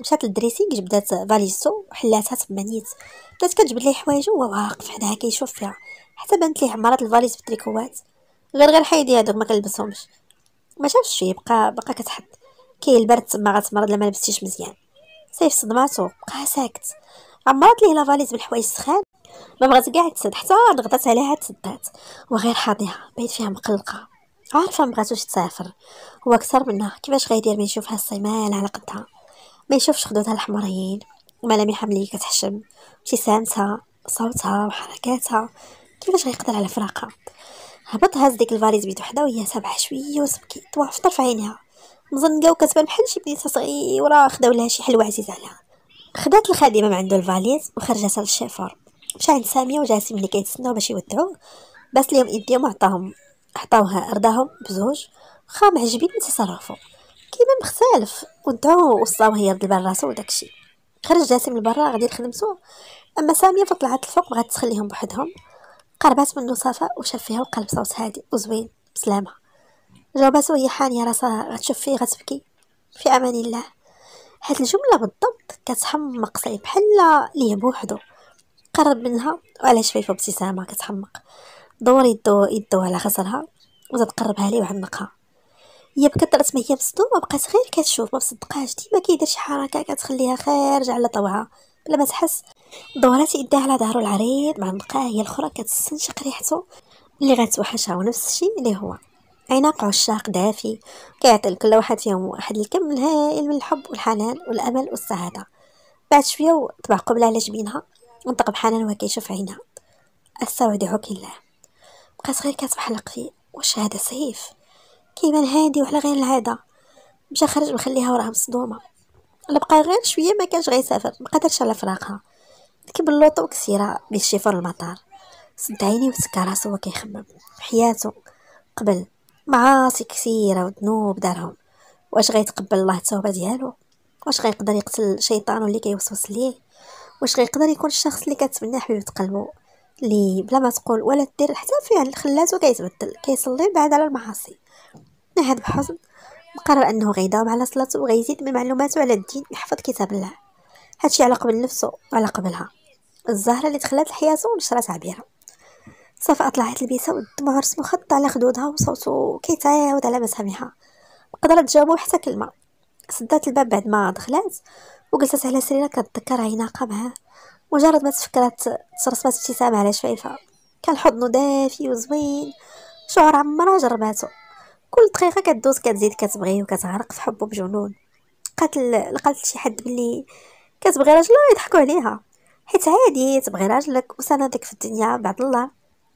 مشات للدريسينغ جبدات فاليسو وحلاتها تما نيت بدات كتجبد ليه حوايجو وهو واقف حداها كيشوف فيها حتى بانت ليه عمرات الفاليز التريكوات غير غير حيدي هادوك ما كنلبسهمش ما شافش فيه بقى بقى كتحط كاين البرد تما غتمرض لما لبستيش مزيان سيف صدماتو بقى ساكت عمرت ليه لافاليز بالحوايج سخان ما بغات كاع تسد حتى ضغطات عليها تسدات وغير حاضيها بيت فيها مقلقه عارفه مبغاتوش تسافر هو اكثر منها كيفاش غيدير ما يشوفها الصيمال على قدها ما يشوفش خدودها الحمرين وملامحها ملي كتحشم ابتسامتها صوتها وحركاتها كيفاش غيقدر على فراقها هبط هز ديك الفاليز بيد وحده وهي سابحه شويه وسبكي طواف طرف عينها مزنقه وكتبان بحال شي بنيته صغيره خداو لها شي حلوه عزيزه عليها خدات الخادمه من عنده الفاليز وخرجت للشيفور مشى عند ساميه وجاسم اللي كيتسناو باش يودعوه بس ليهم يديهم عطاهم عطاوها ارداهم بزوج خام عجبين تصرفوا كيما مختلف ودعوه وصاوه رد البال راسو وداكشي خرج جاسم لبرا غادي يخدم اما ساميه فطلعت الفوق بغات تخليهم بوحدهم قربات منو صفاء وشاف فيها وقلب صوت هادي وزوين بسلامة جاوبات هي حانية راسها غتشوف فيه غتبكي في أمان الله هاد الجملة بالضبط كتحمق سعيد بحال ليه بوحدو قرب منها وعلى شفيفة ابتسامة كتحمق دور يدو يدو على خصرها وزاد قربها لي وعنقها هي بكت راسما هي مصدومه بقات غير كتشوف ما مصدقاش ديما كيدير شي حركه كتخليها خارجه على طوعها بلا ما تحس دورات يديها على ظهرو العريض مع معمقاه هي الاخرى كتستنشق ريحته اللي غتوحشها ونفس الشيء اللي هو عناق عشاق دافي كيعطي لكل واحد فيهم واحد الكم الهائل من الحب والحنان والامل والسعاده بعد شويه طبع قبله على جبينها ونطق بحنان وهو كيشوف عينها استودعك الله بقات غير كتحلق فيه واش هذا سيف كيبان هادي وعلى غير العاده مشى خرج وخليها وراها مصدومه بقى غير شويه ما كانش غيسافر ما قدرش على فراقها كبلوطو اللوطو كسيرة باش المطار سد عيني وسكى راسو وهو كيخمم حياتو قبل معاصي كثيرة وذنوب دارهم واش غيتقبل الله التوبة ديالو واش غيقدر يقتل شيطانو اللي كيوسوس ليه واش غيقدر يكون الشخص اللي كتمنى حبيبة قلبو لي بلا ما تقول ولا دير حتى فعل خلاتو كيتبدل كيصلي بعد على المعاصي نهاد بحزن مقرر انه غيداوم على صلاته وغيزيد من معلوماته على الدين ويحفظ كتاب الله هادشي على قبل نفسه وعلى قبلها الزهرة اللي دخلت الحياه ونشرت عبيرة صافا طلعت البيسة والدموع رسمو خط على خدودها وصوتو كيتعاود على مسامعها قدرت تجاوبو حتى كلمة سدات الباب بعد ما دخلات وجلست على سريرها كتذكر عيناقة معاه مجرد ما تفكرت ترسمت ابتسامة على شفايفها كان حضنو دافي وزوين شعور عمرها جرباتو كل دقيقة كدوز كتزيد كتبغيه وكتعرق في حبه بجنون قالت لقات شي حد بلي كتبغي راجلها يضحكوا عليها حيت عادي تبغي راجلك وسندك في الدنيا بعد الله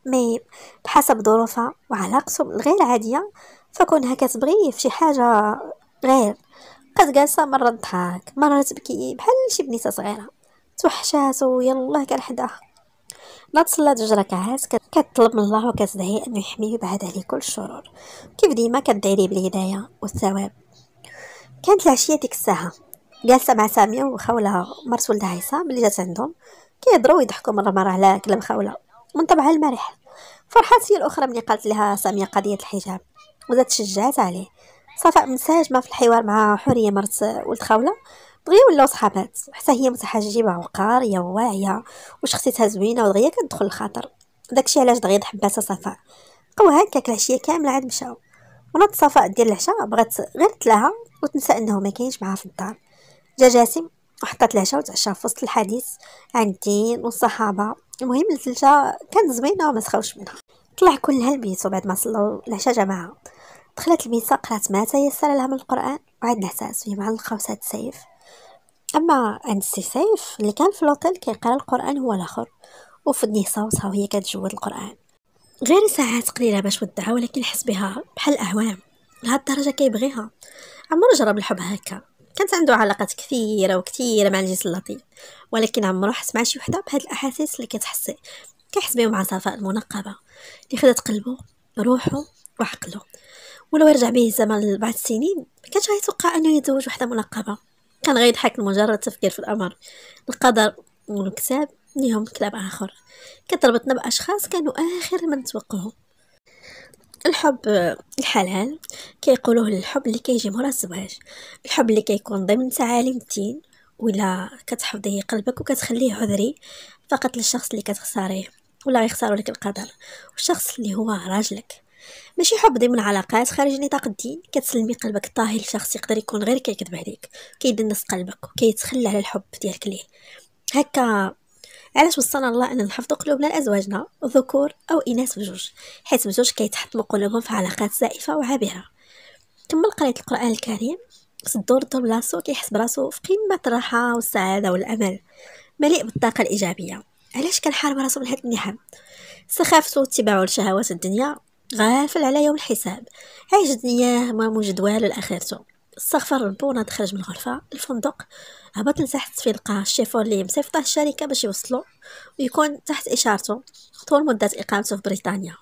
مي بحسب ظروفها وعلاقته الغير عادية فكونها كتبغيه في شي حاجة غير بقات جالسة مرة تضحك مرة تبكي بحال شي بنيتة صغيرة توحشات ويلا كان حداها ناض صلات جوج ركعات كتطلب من الله وكتدعي انه يحميه بعد عليه كل الشرور كيف ديما كتدعي ليه بالهدايه والثواب كانت العشيه ديك الساعه جالسه مع ساميه وخولها مرت ولدها عصام اللي جات عندهم كيهضروا ويضحكوا مره مره على كلام خوله طبعها المرح فرحات هي الاخرى ملي قالت لها ساميه قضيه الحجاب وزاد تشجعات عليه صفاء ما في الحوار مع حوريه مرت ولد خوله دغيا ولاو صحابات حتى هي متحجبه وقاريه وواعيه وشخصيتها زوينه ودغيا كتدخل الخاطر داكشي علاش دغيا حباتها صفاء بقاو هكاك العشيه كامله عاد مشاو ونط صفاء ديال العشاء بغات غير تلاها وتنسى انه ما كاينش معها في الدار جا جاسم وحطت العشاء وتعشى في وسط الحديث عن الدين والصحابه المهم الثلجه كانت زوينه وما سخاوش منها طلع كلها البيت وبعد ما صلوا العشاء جماعه دخلت الميسا قرات ما تيسر لها من القران وعاد نعسات وهي معلقه الخوسات سيف اما عند السي سيف اللي كان في الاوتيل كيقرا القران هو الاخر وفدني صوتها وهي كتجود القران غير ساعات قليله باش ودعها ولكن حس بها بحال اهوام لهاد الدرجه كيبغيها عمر جرب الحب هكا كانت عنده علاقات كثيره وكثيره مع الجنس اللطيف ولكن عمرو حس مع شي وحده بهاد الاحاسيس اللي كتحس كيحس بهم مع صفاء المنقبه اللي خدت قلبه روحه وعقله ولو رجع به الزمن لبعض السنين ما كانش غيتوقع انه يتزوج وحده منقبه كان غيضحك لمجرد التفكير في الامر القدر والكتاب ليهم كلام اخر كتربطنا باشخاص كانوا اخر من توقعهم الحب الحلال كيقولوه الحب اللي كيجي مورا الزواج الحب اللي كيكون ضمن تعاليم الدين ولا كتحفظي قلبك وكتخليه عذري فقط للشخص اللي كتخساريه ولا يخسروا لك القدر والشخص اللي هو راجلك ماشي حب ضمن علاقات خارج نطاق الدين كتسلمي قلبك طاهي لشخص يقدر يكون غير كيكذب عليك كيدنس قلبك وكيتخلى على الحب ديالك ليه هكا علاش وصلنا الله ان نحفظ قلوبنا لازواجنا ذكور او اناث بجوج حيث بجوج كيتحطموا قلوبهم في علاقات زائفه وعابره كمل قرايه القران الكريم صدور الطب بلاصو كيحس براسو في قمه الراحه والسعاده والامل مليء بالطاقه الايجابيه علاش كنحارب راسو من هاد النعم سخافته واتباعه لشهوات الدنيا غافل على يوم الحساب عايش دنياه ما موجد والو لاخرته استغفر وانا خرج من الغرفه الفندق هبط لتحت فين لقى الشيفور اللي مصيفطه الشركه باش يوصلو ويكون تحت اشارته طول مده اقامته في بريطانيا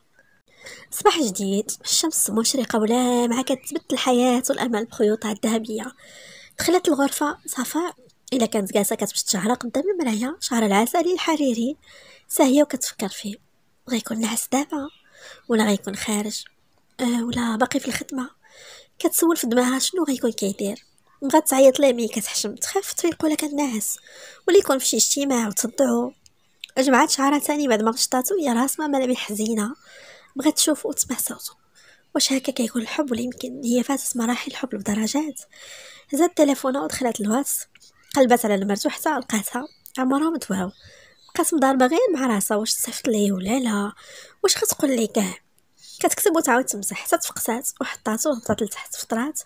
صباح جديد الشمس مشرقة ولا مع كتبت الحياة والأمل بخيوطها الذهبية دخلت الغرفة صفاء إلا كانت جالسة كتبشت شعرها قدام المراية شعر العسل الحريري ساهية وكتفكر فيه غيكون نعس دابا ولا غيكون خارج أه ولا باقي في الخدمة كتسول في دماغها شنو غيكون كيدير بغات تعيط ليه مي كتحشم تخاف تيقول لك الناس ولا يكون فشي اجتماع وتضعو جمعات شعرها تاني بعد ما غشطاتو هي راسها ملامح حزينه بغات تشوف وتسمع صوتو واش هكا كيكون الحب ولا يمكن هي فاتت مراحل الحب بدرجات هزات تليفونها ودخلت الواتس قلبات على نمرتو حتى لقاتها عمرهم متواو بقات مضاربه غير مع راسها واش تصيفط ليه ولا لا واش غتقول ليه كاع كتكتب وتعاود تمسح حتى تفقسات وحطاتو وهبطات لتحت فطرات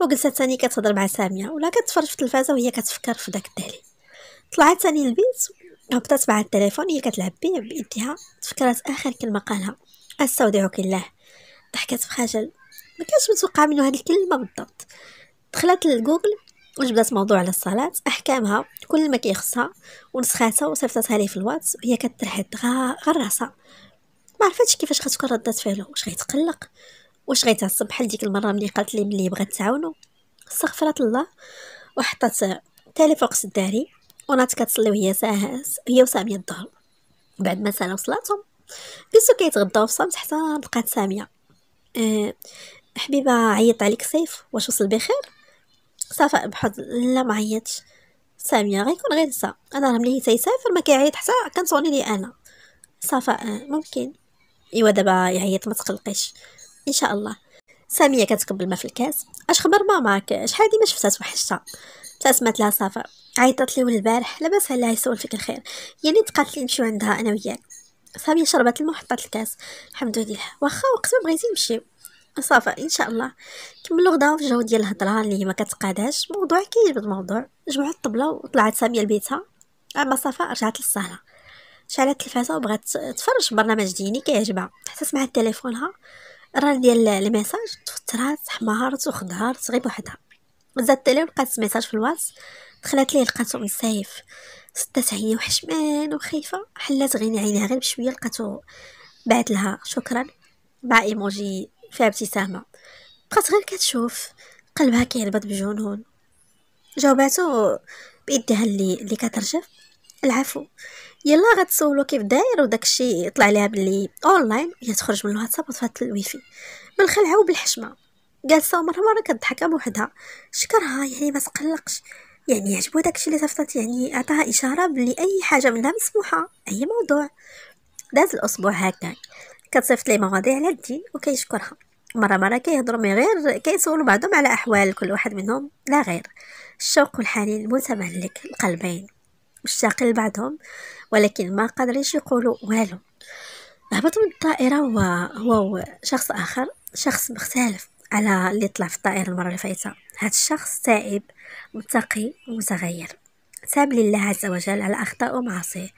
وجلسات ثاني كتهضر مع ساميه ولا كتفرج في التلفازه وهي كتفكر في داك الدهلي طلعت ثاني للبيت هبطات مع التليفون هي كتلعب بيه بيديها تفكرات اخر كلمه قالها استودعك الله ضحكات بخجل ما كانش متوقع منه هذه الكلمه بالضبط دخلت لجوجل وجبدات موضوع على الصلاة أحكامها كل ما كيخصها ونسخاتها وصيفطاتها ليه في الواتس وهي كترحد غا غير راسها ما عرفتش كيفاش غتكون ردات فعله واش غيتقلق واش غيتعصب بحال ديك المره ملي قالت لي ملي بغات تعاونو استغفرت الله وحطات تالي فوق سداري ونات كتصلي وهي ساعه هي وساميه الظهر بعد ما سالا وصلاتهم جلسو كيتغداو في صمت حتى لقات ساميه أه حبيبه عيط عليك سيف واش وصل بخير صفاء بحض لا ما عيطش ساميه غيكون غير نسى انا راه ملي تيسافر ما كيعيط حتى كنصوني لي انا صفاء آه، ممكن ايوا دابا يعيط ما تقلقيش ان شاء الله ساميه كتقبل ما في الكاس اش خبر ماماك شحال ديما شفتها وحشتها تسمات لها صافا عيطت لي البارح لاباس عليها يسول فيك الخير يعني تقات لي نمشيو عندها انا وياك ساميه شربت الماء وحطت الكاس الحمد لله واخا وقت ما بغيتي نمشيو صافا ان شاء الله كملوا غدا في الجو ديال الهضره اللي ما كتقاداش موضوع كيجبد موضوع جمعت الطبله وطلعت ساميه لبيتها اما صفاء رجعت للصاله شعلت التلفازه وبغات تفرج برنامج ديني كيعجبها حتى سمعت تليفونها الرن ديال الميساج تفترات حمارت وخدهرت غير بوحدها زادت التليفون لقات ميساج في الواتس دخلت ليه لقاتو من سايف سدات وحشمان وخايفه حلات غير عينيها غير بشويه لقاتو بعت لها شكرا مع ايموجي فيها ابتسامه بقات غير كتشوف قلبها كيهبط بجنون جاوباتو بيدها اللي اللي كترجف العفو يلا غتسولو كيف داير وداك الشيء طلع ليها بلي اونلاين هي تخرج من الواتساب وطفات الويفي من الخلعه وبالحشمه جالسه مره مره كضحك بوحدها شكرها يعني ما تقلقش يعني عجبو داكشي اللي صيفطات يعني عطاها اشاره بلي اي حاجه منها مسموحه اي موضوع داز الاسبوع هكاك كتصيفط لي مواضيع على الدين وكيشكرها مره مره كيهضروا من غير كيسولوا بعضهم على احوال كل واحد منهم لا غير الشوق والحنين متملك القلبين مشتاقين لبعضهم ولكن ما قادرينش يقولوا والو هبط من الطائرة هو هو شخص آخر شخص مختلف على اللي طلع في الطائرة المرة اللي فاتت هذا الشخص تائب متقي ومتغير تاب لله عز وجل على أخطاء ومعاصيه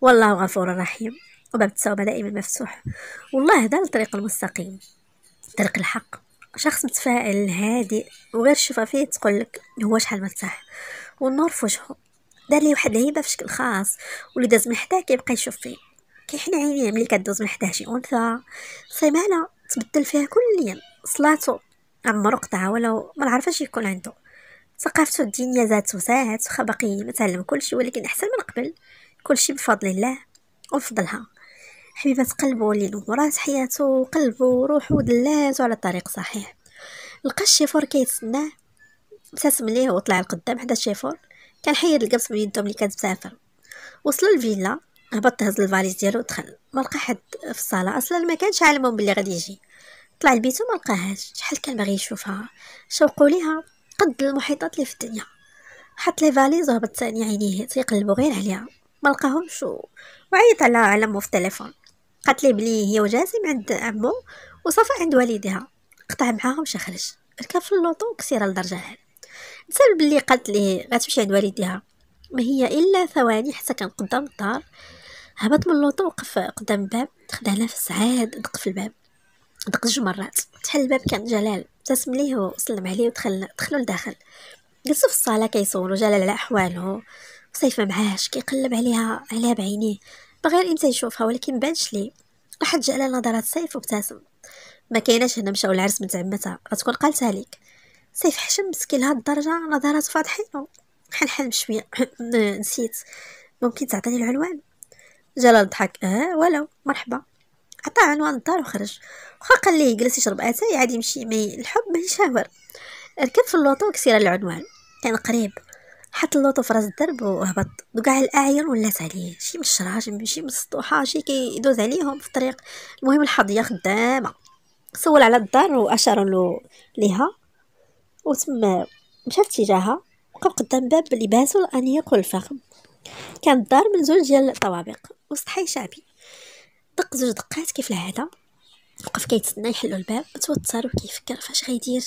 والله غفور رحيم وباب التوبة دائما مفتوح والله هذا الطريق المستقيم طريق الحق شخص متفائل هادئ وغير شفافيه تقول لك هو شحال مرتاح والنور في وجهه دار لي واحد الهيبه في شكل خاص واللي داز من حداه كيبقى يشوف فيه كيحن عينيه ملي كدوز من حداه شي انثى سيمانه تبدل فيها كل يوم صلاته عمرو قطع ولو ما عرفاش يكون عنده ثقافته الدينيه ذاته ساعات واخا باقي ما تعلم كلشي ولكن احسن من قبل كلشي بفضل الله وفضلها حبيبه قلبه اللي نورات حياته وقلبه روحه دلاتو على الطريق صحيح لقى الشيفور كيتسناه ابتسم ليه وطلع القدام حدا الشيفور كان حيد القبص بيدهم اللي كانت مسافر وصل الفيلا هبط هز الفاليز ديالو ودخل ما لقى حد في الصاله اصلا ما كانش عالمهم باللي غادي يجي طلع لبيتو وما لقاهاش شحال كان باغي يشوفها شوقوا ليها قد المحيطات اللي في الدنيا حط لي فاليز وهبط ثاني عينيه تيقلبو غير عليها ما لقاهمش وعيط على علمو مو في التليفون قالت لي بلي هي وجاسم عند عمو وصفاء عند والدها قطع معاهم شخرج ركب في اللوطو كسيره لدرجه العالم حتى بلي قالت ليه غتمشي عند والديها ما هي الا ثواني حتى كان قدام الدار هبط من اللوطو وقف قدام الباب خدا نفس عاد دق في الباب دق جوج مرات تحل الباب كان جلال ابتسم ليه وسلم عليه ودخل دخلوا لداخل جلسوا في الصاله كيسولو جلال على احواله وصيفة معاش كيقلب عليها عليها بعينيه غير انت يشوفها ولكن مبانش ليه راح جلال نظرات سيف وابتسم ما كايناش هنا مشاو العرس من عمتها غتكون قالتها ليك سيف حشم مسكين لهاد الدرجه نظرات فاضحين حل حلم شويه نسيت ممكن تعطيني العنوان جلال ضحك اه ولو مرحبا عطاه عنوان الدار وخرج وخا قال ليه جلس يشرب اتاي عاد يمشي مي الحب ما يشاور ركب في اللوطو وكسير العنوان كان قريب حط اللوطو في راس الدرب وهبط وكاع الاعين ولات عليه شي من الشراج شي من السطوحه شي كيدوز عليهم في الطريق المهم الحضيه خدامه سول على الدار واشار له ليها وتما مشى اتجاهها وقف قدام باب لباسه الانيق والفخم كان الدار من زوج ديال الطوابق وسط حي شعبي دق زوج دقات كيف العاده وقف كيتسنى يحلو الباب متوتر وكيفكر فاش غيدير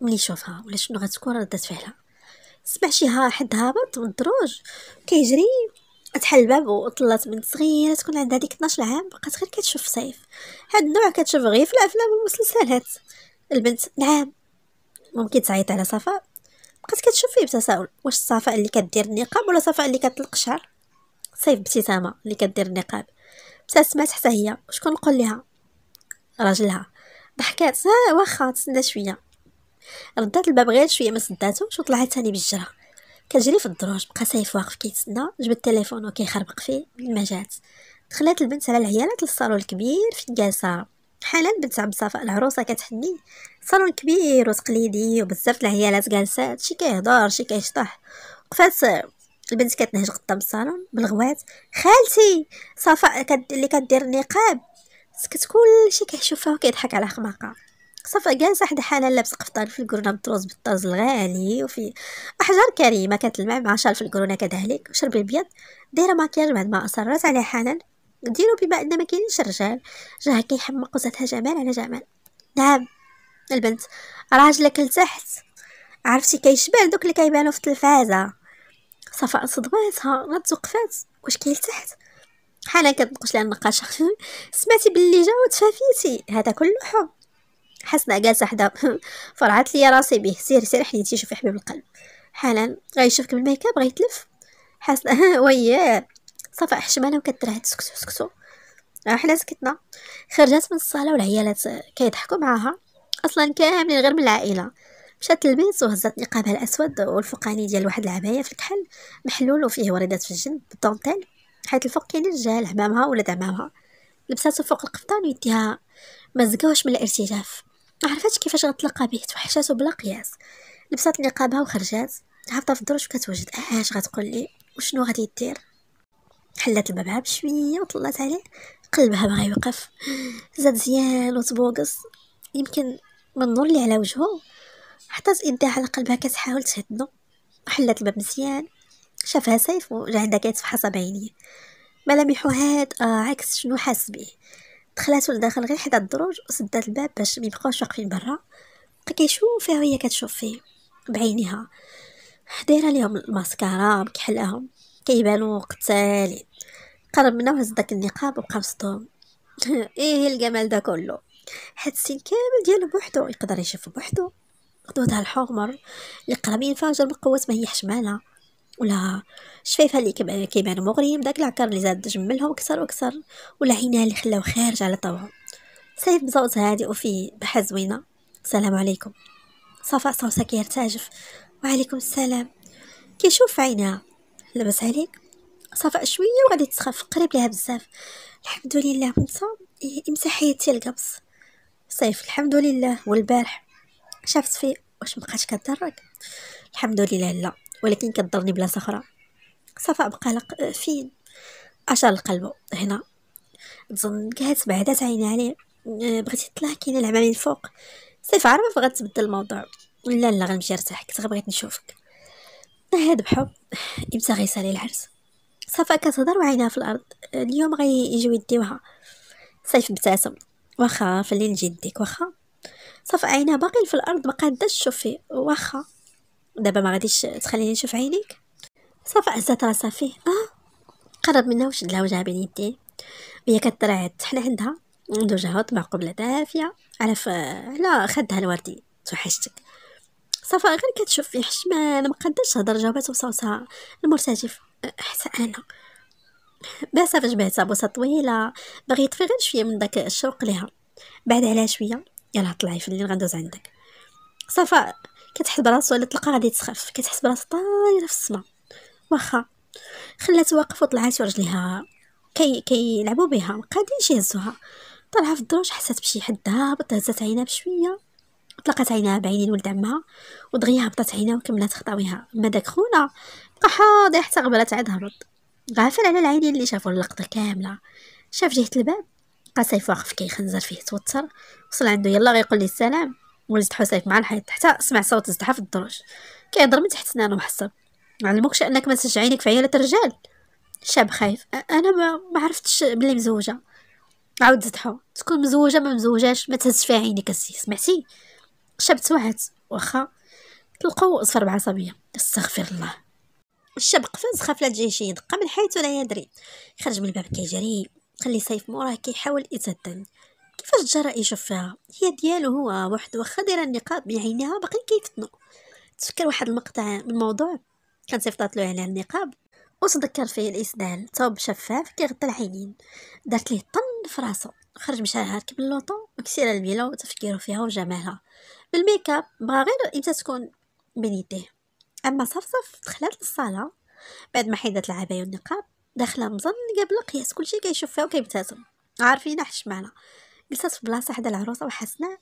ملي يشوفها ولا شنو غتكون ردة فعلها سمع شي ها حد هابط من الدروج كيجري تحل الباب وطلت من صغيره تكون عندها ديك 12 عام بقات غير كتشوف صيف هاد النوع كتشوف غير في الافلام والمسلسلات البنت نعم ممكن تعيط على صفاء بقات كتشوف فيه بتساؤل واش صفاء اللي كدير النقاب ولا صفاء اللي كتطلق شعر صيف ابتسامه اللي كدير النقاب ابتسمات حتى هي شكون نقول لها راجلها ضحكات ها واخا تسنى شويه ردات الباب غير شويه ما سداتوش وطلعت ثاني بالجره كتجري في الدروج بقى سيف واقف كيتسنى جبد التليفون وكيخربق فيه جات دخلات البنت على العيالات للصالون الكبير فين جالسه حالا بنت عبد صفاء العروسه كتحني صالون كبير وتقليدي وبزاف العيالات جالسات شي كيهضر شي كيشطح وقفات البنت كتنهج قدام الصالون بالغوات خالتي صفاء كد... اللي كدير النقاب سكت كلشي كيشوفها وكيضحك على حماقه صفاء جالسه حدا حالا لابس قفطان في الكرونه مطروز بالطرز الغالي وفي احجار كريمه كتلمع مع شال في الكرونه كذلك وشرب البيض دايره ماكياج بعد ما اصرت عليه حالا ديروا بما ان ما كاينش رجال راه كيحمق وزادها جمال على جمال نعم البنت راجلك لتحت عرفتي كيشبه دوك اللي كيبانو في التلفازه صفاء صدماتها غات وقفات واش كيلتحت حنا كتنقش لها النقاش سمعتي باللي جا وتفافيتي هذا كله حب حسنا جالسه حدا فرعت لي راسي به سير سير حنيتي شوفي حبيب القلب حالا غيشوفك بالميكاب غيتلف حسنا وياه صافا حشمانه وكترهد سكتو راه حنا سكتنا خرجات من الصاله والعيالات آه، كيضحكوا معاها اصلا كاملين غير من العائله مشات للبيت وهزات نقابها الاسود والفوقاني ديال واحد العبايه في الكحل محلول وفيه وريدات في الجنب بالدونتيل حيت الفوق كاين الرجال عمامها ولا عمامها لبساتو فوق القفطان ويديها مزقاوش من الارتجاف ما عرفاتش كيفاش غتلقى به توحشاتو بلا قياس لبسات نقابها وخرجات هابطه في الدروج وكتوجد آه، اش غتقول لي وشنو غادي دير حلات الباب بشويه وطلعت عليه قلبها بغا يوقف زاد زيان وتبوقص يمكن من النور اللي على وجهه حتى يديها على قلبها كتحاول تهدنو حلات الباب مزيان شافها سيف وجا عندها كيتفحص بعينيه ملامحو هاد آه عكس شنو حاس بيه دخلاتو لداخل غير حدا الدروج وسدات الباب باش ميبقاوش واقفين برا بقى كيشوفها وهي كتشوف فيه بعينيها دايره ليهم الماسكارا مكحلاهم كيبانو قتالين قرب منه وهز داك النقاب وبقى مصدوم ايه الجمال ده كله حد السين كامل ديالو بوحدو يقدر يشوف بوحدو خدودها الحمر اللي قرب ينفجر من قوه ما هي حشمانه ولا شفايفها اللي كيبان مغريم داك العكر اللي زاد جملهم اكثر واكثر ولا عينها اللي خلاو خارج على طوع سيف بصوت هادئ وفي بحة زوينة السلام عليكم صفاء صوتها كيرتاجف وعليكم السلام كيشوف في عينها لاباس عليك صافا شويه وغادي تسخف قريب ليها بزاف الحمد لله وانت إيه، امسح حياتي القبص صيف الحمد لله والبارح شافت فيه واش مبقاتش كضرك الحمد لله لا ولكن كضرني بلاصه اخرى صفاء بقى لق... فين اشار القلب هنا تظن كهات بعدات عيني عليه آه، بغيتي تطلع كاين العمامين الفوق صيف عارفه بغات تبدل الموضوع لا لا غنمشي نرتاح كنت بغيت نشوفك هاد بحب امتى غيصالي العرس صفا كتهضر وعينها في الارض اليوم غيجيو يديوها سيف ابتسم واخا في الليل نجي نديك واخا صفا عينها باقي في الارض بقى دا تشوف فيه واخا دابا ما غاديش تخليني نشوف عينيك صفا عزات راسها فيه اه قرب منها وشد لها وجهها بين يديه وهي كترعد حنا عندها عنده جهود قبلة دافية على ف... على خدها الوردي توحشتك صفاء غير كتشوف فيه حشمان مقدرش تهضر جاوبات بصوتها المرتجف أه، حتى انا بس فاش بعتها بوسه طويله باغي يطفي غير شويه من داك الشوق ليها بعد عليها شويه يلا طلعي في الليل غندوز عندك صفاء كتحس براسو اللي تلقا غادي تسخف كتحس براسها طايره في السما واخا خلات واقف وطلعات ورجليها كي كيلعبوا بها ما قادينش يهزوها طالعه في الدروج حسات بشي حد هابط هزات عينها بشويه طلقات عينها بعينين ولد عمها ودغيا هبطت عينها وكملات خطاويها ما داك خونا بقى حاضر حتى غبرات عاد هبط غافل على العينين اللي شافوا اللقطه كامله شاف جهه الباب بقى سيف واقف كيخنزر فيه توتر وصل عنده يلا غيقول لي السلام ولد حسيف مع الحيط حتى سمع صوت الزحف الدروج كيهضر من تحت سنانو محصب علموكش انك ما عينك في عياله الرجال شاب خايف انا ما, ما عرفتش بلي مزوجه عاود زدحو تكون مزوجه ما مزوجاش ما تهزش فيها عينك السي سمعتي شاب واحد واخا تلقاو صفر عصبيه استغفر الله الشاب قفز خاف لا تجي شي دقه من حيث لا يدري خرج من الباب كيجري خلي سيف موراه كيحاول يتدن كيفاش جرى يشوف فيها هي ديالو هو وحده واخا دايره النقاب بعينيها باقي كيفتنو تفكر واحد المقطع من موضوع كان صيفطات له على النقاب وتذكر فيه الاسدال ثوب شفاف كيغطي العينين دارت ليه طن في راسه خرج مشى ركب اللوطو وكسير البيلا وتفكيره فيها وجمالها بالميكاب بغا غير انت تكون بين يديه اما صفصف دخلت للصاله بعد ما حيدت العباية والنقاب داخله مزن قبل قياس كلشي كيشوف فيها وكيبتسم عارفين حش معنا جلست في بلاصه حدا العروسه وحسنا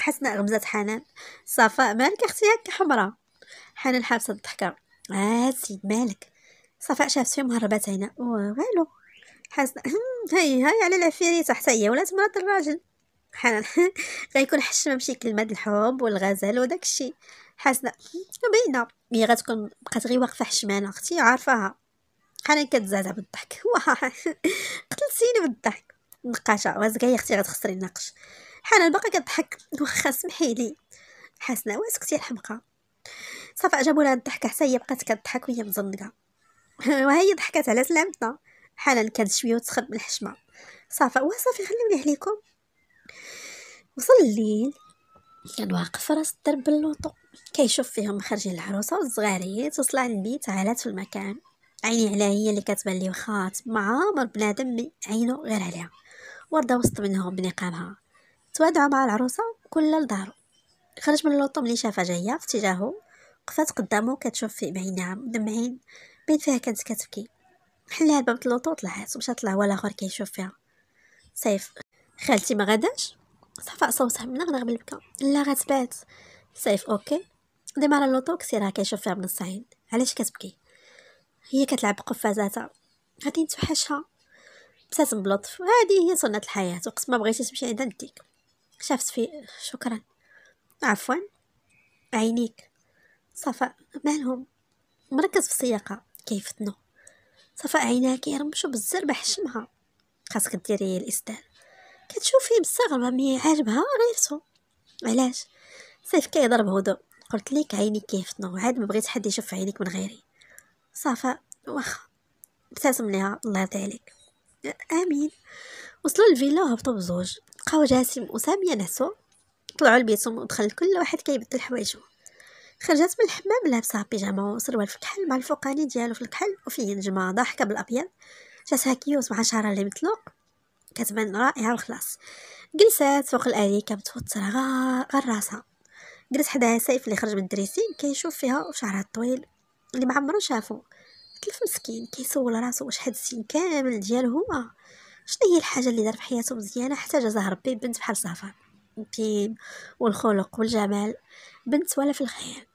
حسنا غمزات حنان صفاء مالك اختي هكا حمراء حنان حابسه الضحكه اه سيد مالك صفاء شافت فيهم هربات هنا والو حسنا هاي هاي على العفيريته حتى هي ولات مرات الراجل حنان غيكون حشمه بشي كلمه الحب والغزل وداك الشيء حسنه باينه هي غتكون بقات غير واقفه حشمانه اختي عارفاها حنان كتزعزع بالضحك قتلتيني بالضحك نقاشه وازكا يا اختي غتخسري النقش حنان باقا كتضحك واخا سمحي لي حسنه واسكتي الحمقه صافا جابوا لها الضحكه حتى هي بقات كتضحك وهي مزنقه وهي ضحكات على سلامتنا حالا كانت شويه وتسخن من الحشمه صافي واه صافي خليوني عليكم وصل الليل كان واقف راس الدرب باللوطو كيشوف فيهم خارجين العروسه والصغاريات وصل على البيت عالات في المكان عيني عليها هي اللي كتبان لي واخا ما عمر بنادم عينو غير عليها ورده وسط منهم بنقابها توادعوا مع العروسه كل لدارو خرج من اللوطو ملي شافها جايه في اتجاهه وقفات قدامه كتشوف فيه بعينها مدمعين بين فيها كانت كتبكي خليها الباب طلوطو طلعات مشى طلع ولا اخر كيشوف فيها سيف خالتي ما غاداش صفاء صوتها من غنغ بالبكا لا غتبات سيف اوكي ديما على لوطو كسي راه كيشوف فيها من الصعيد علاش كتبكي هي كتلعب قفازاتها غادي نتوحشها ابتسم بلطف هذه هي سنة الحياة وقت ما بغيتي تمشي عندها نديك شافت في شكرا عفوا عينيك صفاء مالهم مركز في السياقة كيفتنو صفاء عيناها كيرمشو بالزربة حشمها خاصك ديري الإسدال كتشوفي مستغربة مي عاجبها ريسو علاش سيف كيضرب هدوء قلت ليك عيني كيفتنو عاد ما بغيت حد يشوف عينيك من غيري صافا واخا ابتسم ليها الله يرضي عليك امين وصلوا للفيلا وهبطوا بزوج بقاو جاسم وساميه نعسو طلعوا لبيتهم ودخل كل واحد كيبدل حوايجهم خرجت من الحمام لابسه بيجاما وسروال في الكحل مع الفوقاني ديالو في الكحل وفيه نجمه ضاحكه بالابيض جاتها كيوت مع شعرها اللي مطلوق كتبان رائعه وخلاص جلست فوق الاريكه متوتره غير راسها جلس حداها سيف اللي خرج من الدريسين كيشوف فيها وشعرها الطويل اللي ما عمرو شافو تلف مسكين كيسول راسو واش هاد السن كامل ديالو هو شنو هي الحاجه اللي دار في حياته مزيانه حتى زهر ربي بنت بحال الزعفران الطيب والخلق والجمال بنت ولا في الخيال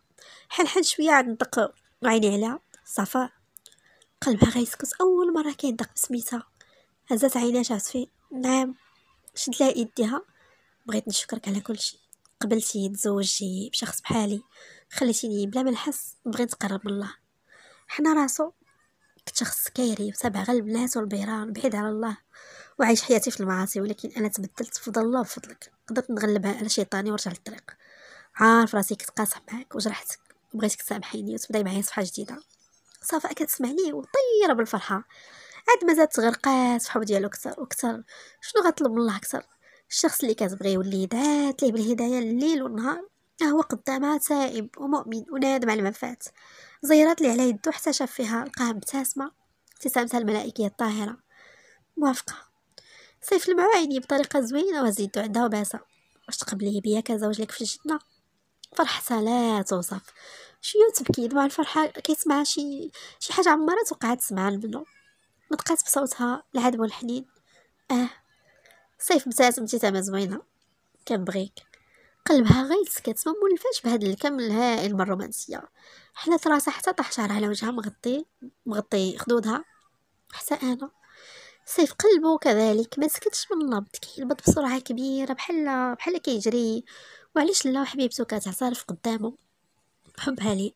حل حل شويه عاد ندق عيني عليها صفاء قلبها غيسكت اول مره كيدق بسميتها هزات عينها جاسفين نعم شد لها يديها بغيت نشكرك على كل شيء قبلتي تزوجتي بشخص بحالي خليتيني بلا ما نحس بغيت نقرب الله حنا راسو كنت شخص سكيري وتابع غير البنات والبيران بعيد على الله وعايش حياتي في المعاصي ولكن انا تبدلت بفضل الله بفضلك قدرت نغلبها على شيطاني ونرجع للطريق عارف راسي كنت قاصح معاك وجرحتك وبغيتك تسامحيني وتبداي معايا صفحه جديده صفاء كتسمعني وطيره بالفرحه عاد مازال تغرقات في حب ديالو اكثر واكثر شنو غطلب من الله اكثر الشخص اللي كتبغي يولي دعات ليه بالهدايه الليل والنهار هو قدامها تائب ومؤمن ونادم على ما فات زيرات لي على يدو حتى شاف فيها لقاها مبتسمه ابتسامتها الملائكيه الطاهره موافقه صيف معاه عيني بطريقه زوينه وزيدو عندها وباسه واش تقبليه بيا كزوج لك في الجنه فرحتها لا توصف شو تبكي مع الفرحه كيسمع شي شي حاجه عمرها توقعت سمعها منه نطقات بصوتها العذب والحنين اه صيف ابتسم ابتسامه زوينه كنبغيك قلبها غير سكت ما مولفاش بهاد الكم الهائل من الرومانسيه حنا راسها حتى طاح شعرها على وجهها مغطي مغطي خدودها حتى انا صيف قلبه كذلك ما سكتش من النبض كيهبط بسرعه كبيره بحال بحال كيجري وعلاش لا حبيبته كتعترف قدامه بحبها ليه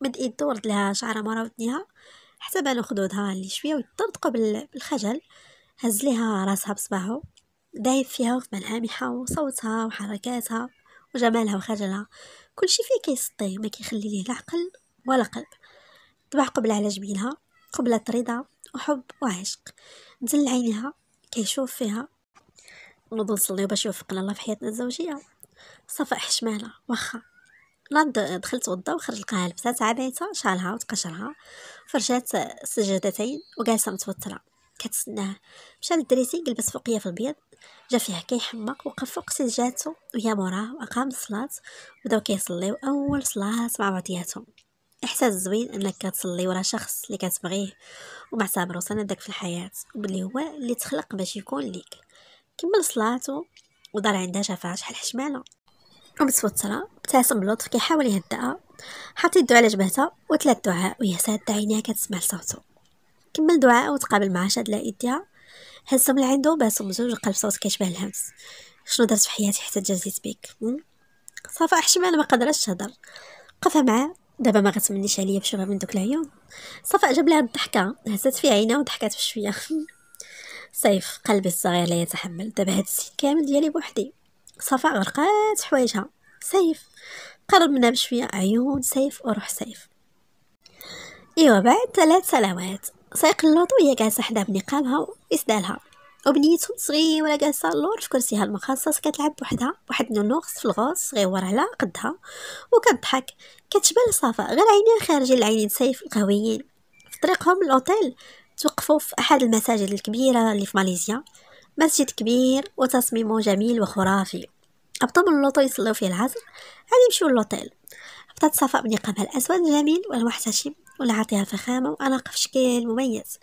مد ايدو ورد لها شعره مرا ودنيها حتى بانو خدودها اللي شويه ويضطرد قبل بالخجل هز ليها راسها بصباعو دايب فيها وفي ملامحها وصوتها وحركاتها وجمالها وخجلها كلشي فيه كيسطيه ما كيخلي ليه لا عقل ولا قلب طبع قبل على جبينها قبل طريده وحب وعشق نزل عينها كيشوف فيها نوض نصليو باش يوفقنا الله في حياتنا الزوجيه صفاء حشماله واخا نض دخلت وضا وخرج لقاها لبسات عبايتها شالها وتقشرها فرشات سجادتين وجالسه متوتره كتسناه مشى للدريسينغ لبس فوقيه في البيض جا فيها كيحمق وقف فوق سجادته وهي موراه واقام الصلاه وبداو كيصليو اول صلاه مع بعضياتهم احساس زوين انك كتصلي ورا شخص اللي كتبغيه ومع سندك في الحياه وبلي هو اللي تخلق باش يكون ليك كمل صلاته ودار عندها شفاعة شحال حشمانه ومتوترة ابتسم بلطف كيحاول يهدئها حط يدو على جبهتها وتلا الدعاء وهي سادة عينيها كتسمع لصوته كمل دعاء وتقابل مع شاد يديها هزهم لعندو باسهم بزوج القلب صوت كيشبه الهمس شنو درت في حياتي حتى تجازيت بيك صافا حشمانة ما تهدر تهضر معاه دابا ما غتمنيش عليا بشوفها من دوك العيون صفاء جاب لها الضحكه هزات في عينها وضحكات بشويه صيف قلبي الصغير لا يتحمل دابا هاد السيد كامل ديالي بوحدي صفاء غرقات حوايجها سيف قرب منها بشويه عيون سيف وروح سيف ايوا بعد ثلاث سنوات سيق اللوطو هي جالسه حدا بنقابها ويسدالها وبنيتهم صغيره ولا جالسه اللور في كرسيها المخصص كتلعب بوحدها واحد النونوغص في الغوص صغيور على قدها وكتضحك كتبان لصفاء غير عينيها خارجين العينين سيف القويين في طريقهم للأوتيل توقفوا في أحد المساجد الكبيرة اللي في ماليزيا مسجد كبير وتصميمه جميل وخرافي هبطوا من اللوطو يصليو فيه العصر عاد يمشيو للأوتيل هبطت صفاء بنقابها الأسود الجميل والمحتشم واللي عاطيها فخامة وأنا في شكل مميز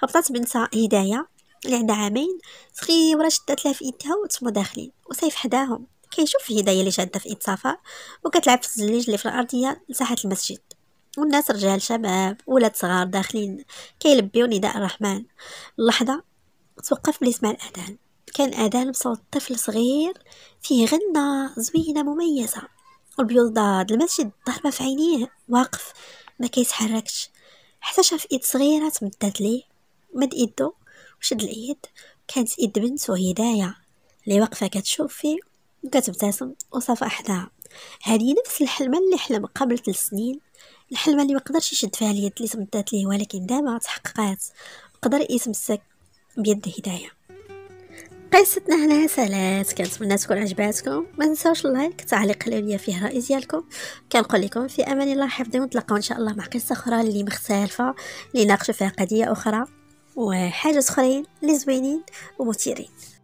هبطت بنتها هداية اللي عندها عامين صغيوره شدات لها في يدها وتسمو داخلين وصيف حداهم كيشوف في هدايا اللي شاده في ايد صفاء وكتلعب في الزليج اللي في الارضيه لساحه المسجد والناس رجال شباب ولاد صغار داخلين كيلبيو نداء الرحمن اللحظه توقف ملي سمع الاذان كان اذان بصوت طفل صغير فيه غنه زوينه مميزه ضاد المسجد ضاربه في عينيه واقف ما كيتحركش حتى شاف ايد صغيره تمدات ليه مد ايدو شد العيد كانت يد بنت هداية اللي واقفة كتشوف فيه وكتبتسم وصافا حداها هذه نفس الحلمة اللي حلم قبل ثلاث سنين الحلمة اللي مقدرش يشد فيها اليد اللي تمدات ليه ولكن دابا تحققات وقدر يتمسك بيد هداية قصتنا هنا سالات كنتمنى تكون عجباتكم ما تنساوش اللايك تعليق لي ليا فيه الراي ديالكم كنقول لكم في امان الله حفظي ونتلاقاو ان شاء الله مع قصه اخرى اللي مختلفه اللي ناقشوا فيها قضيه اخرى وحاجة أخرين لزوينين ومثيرين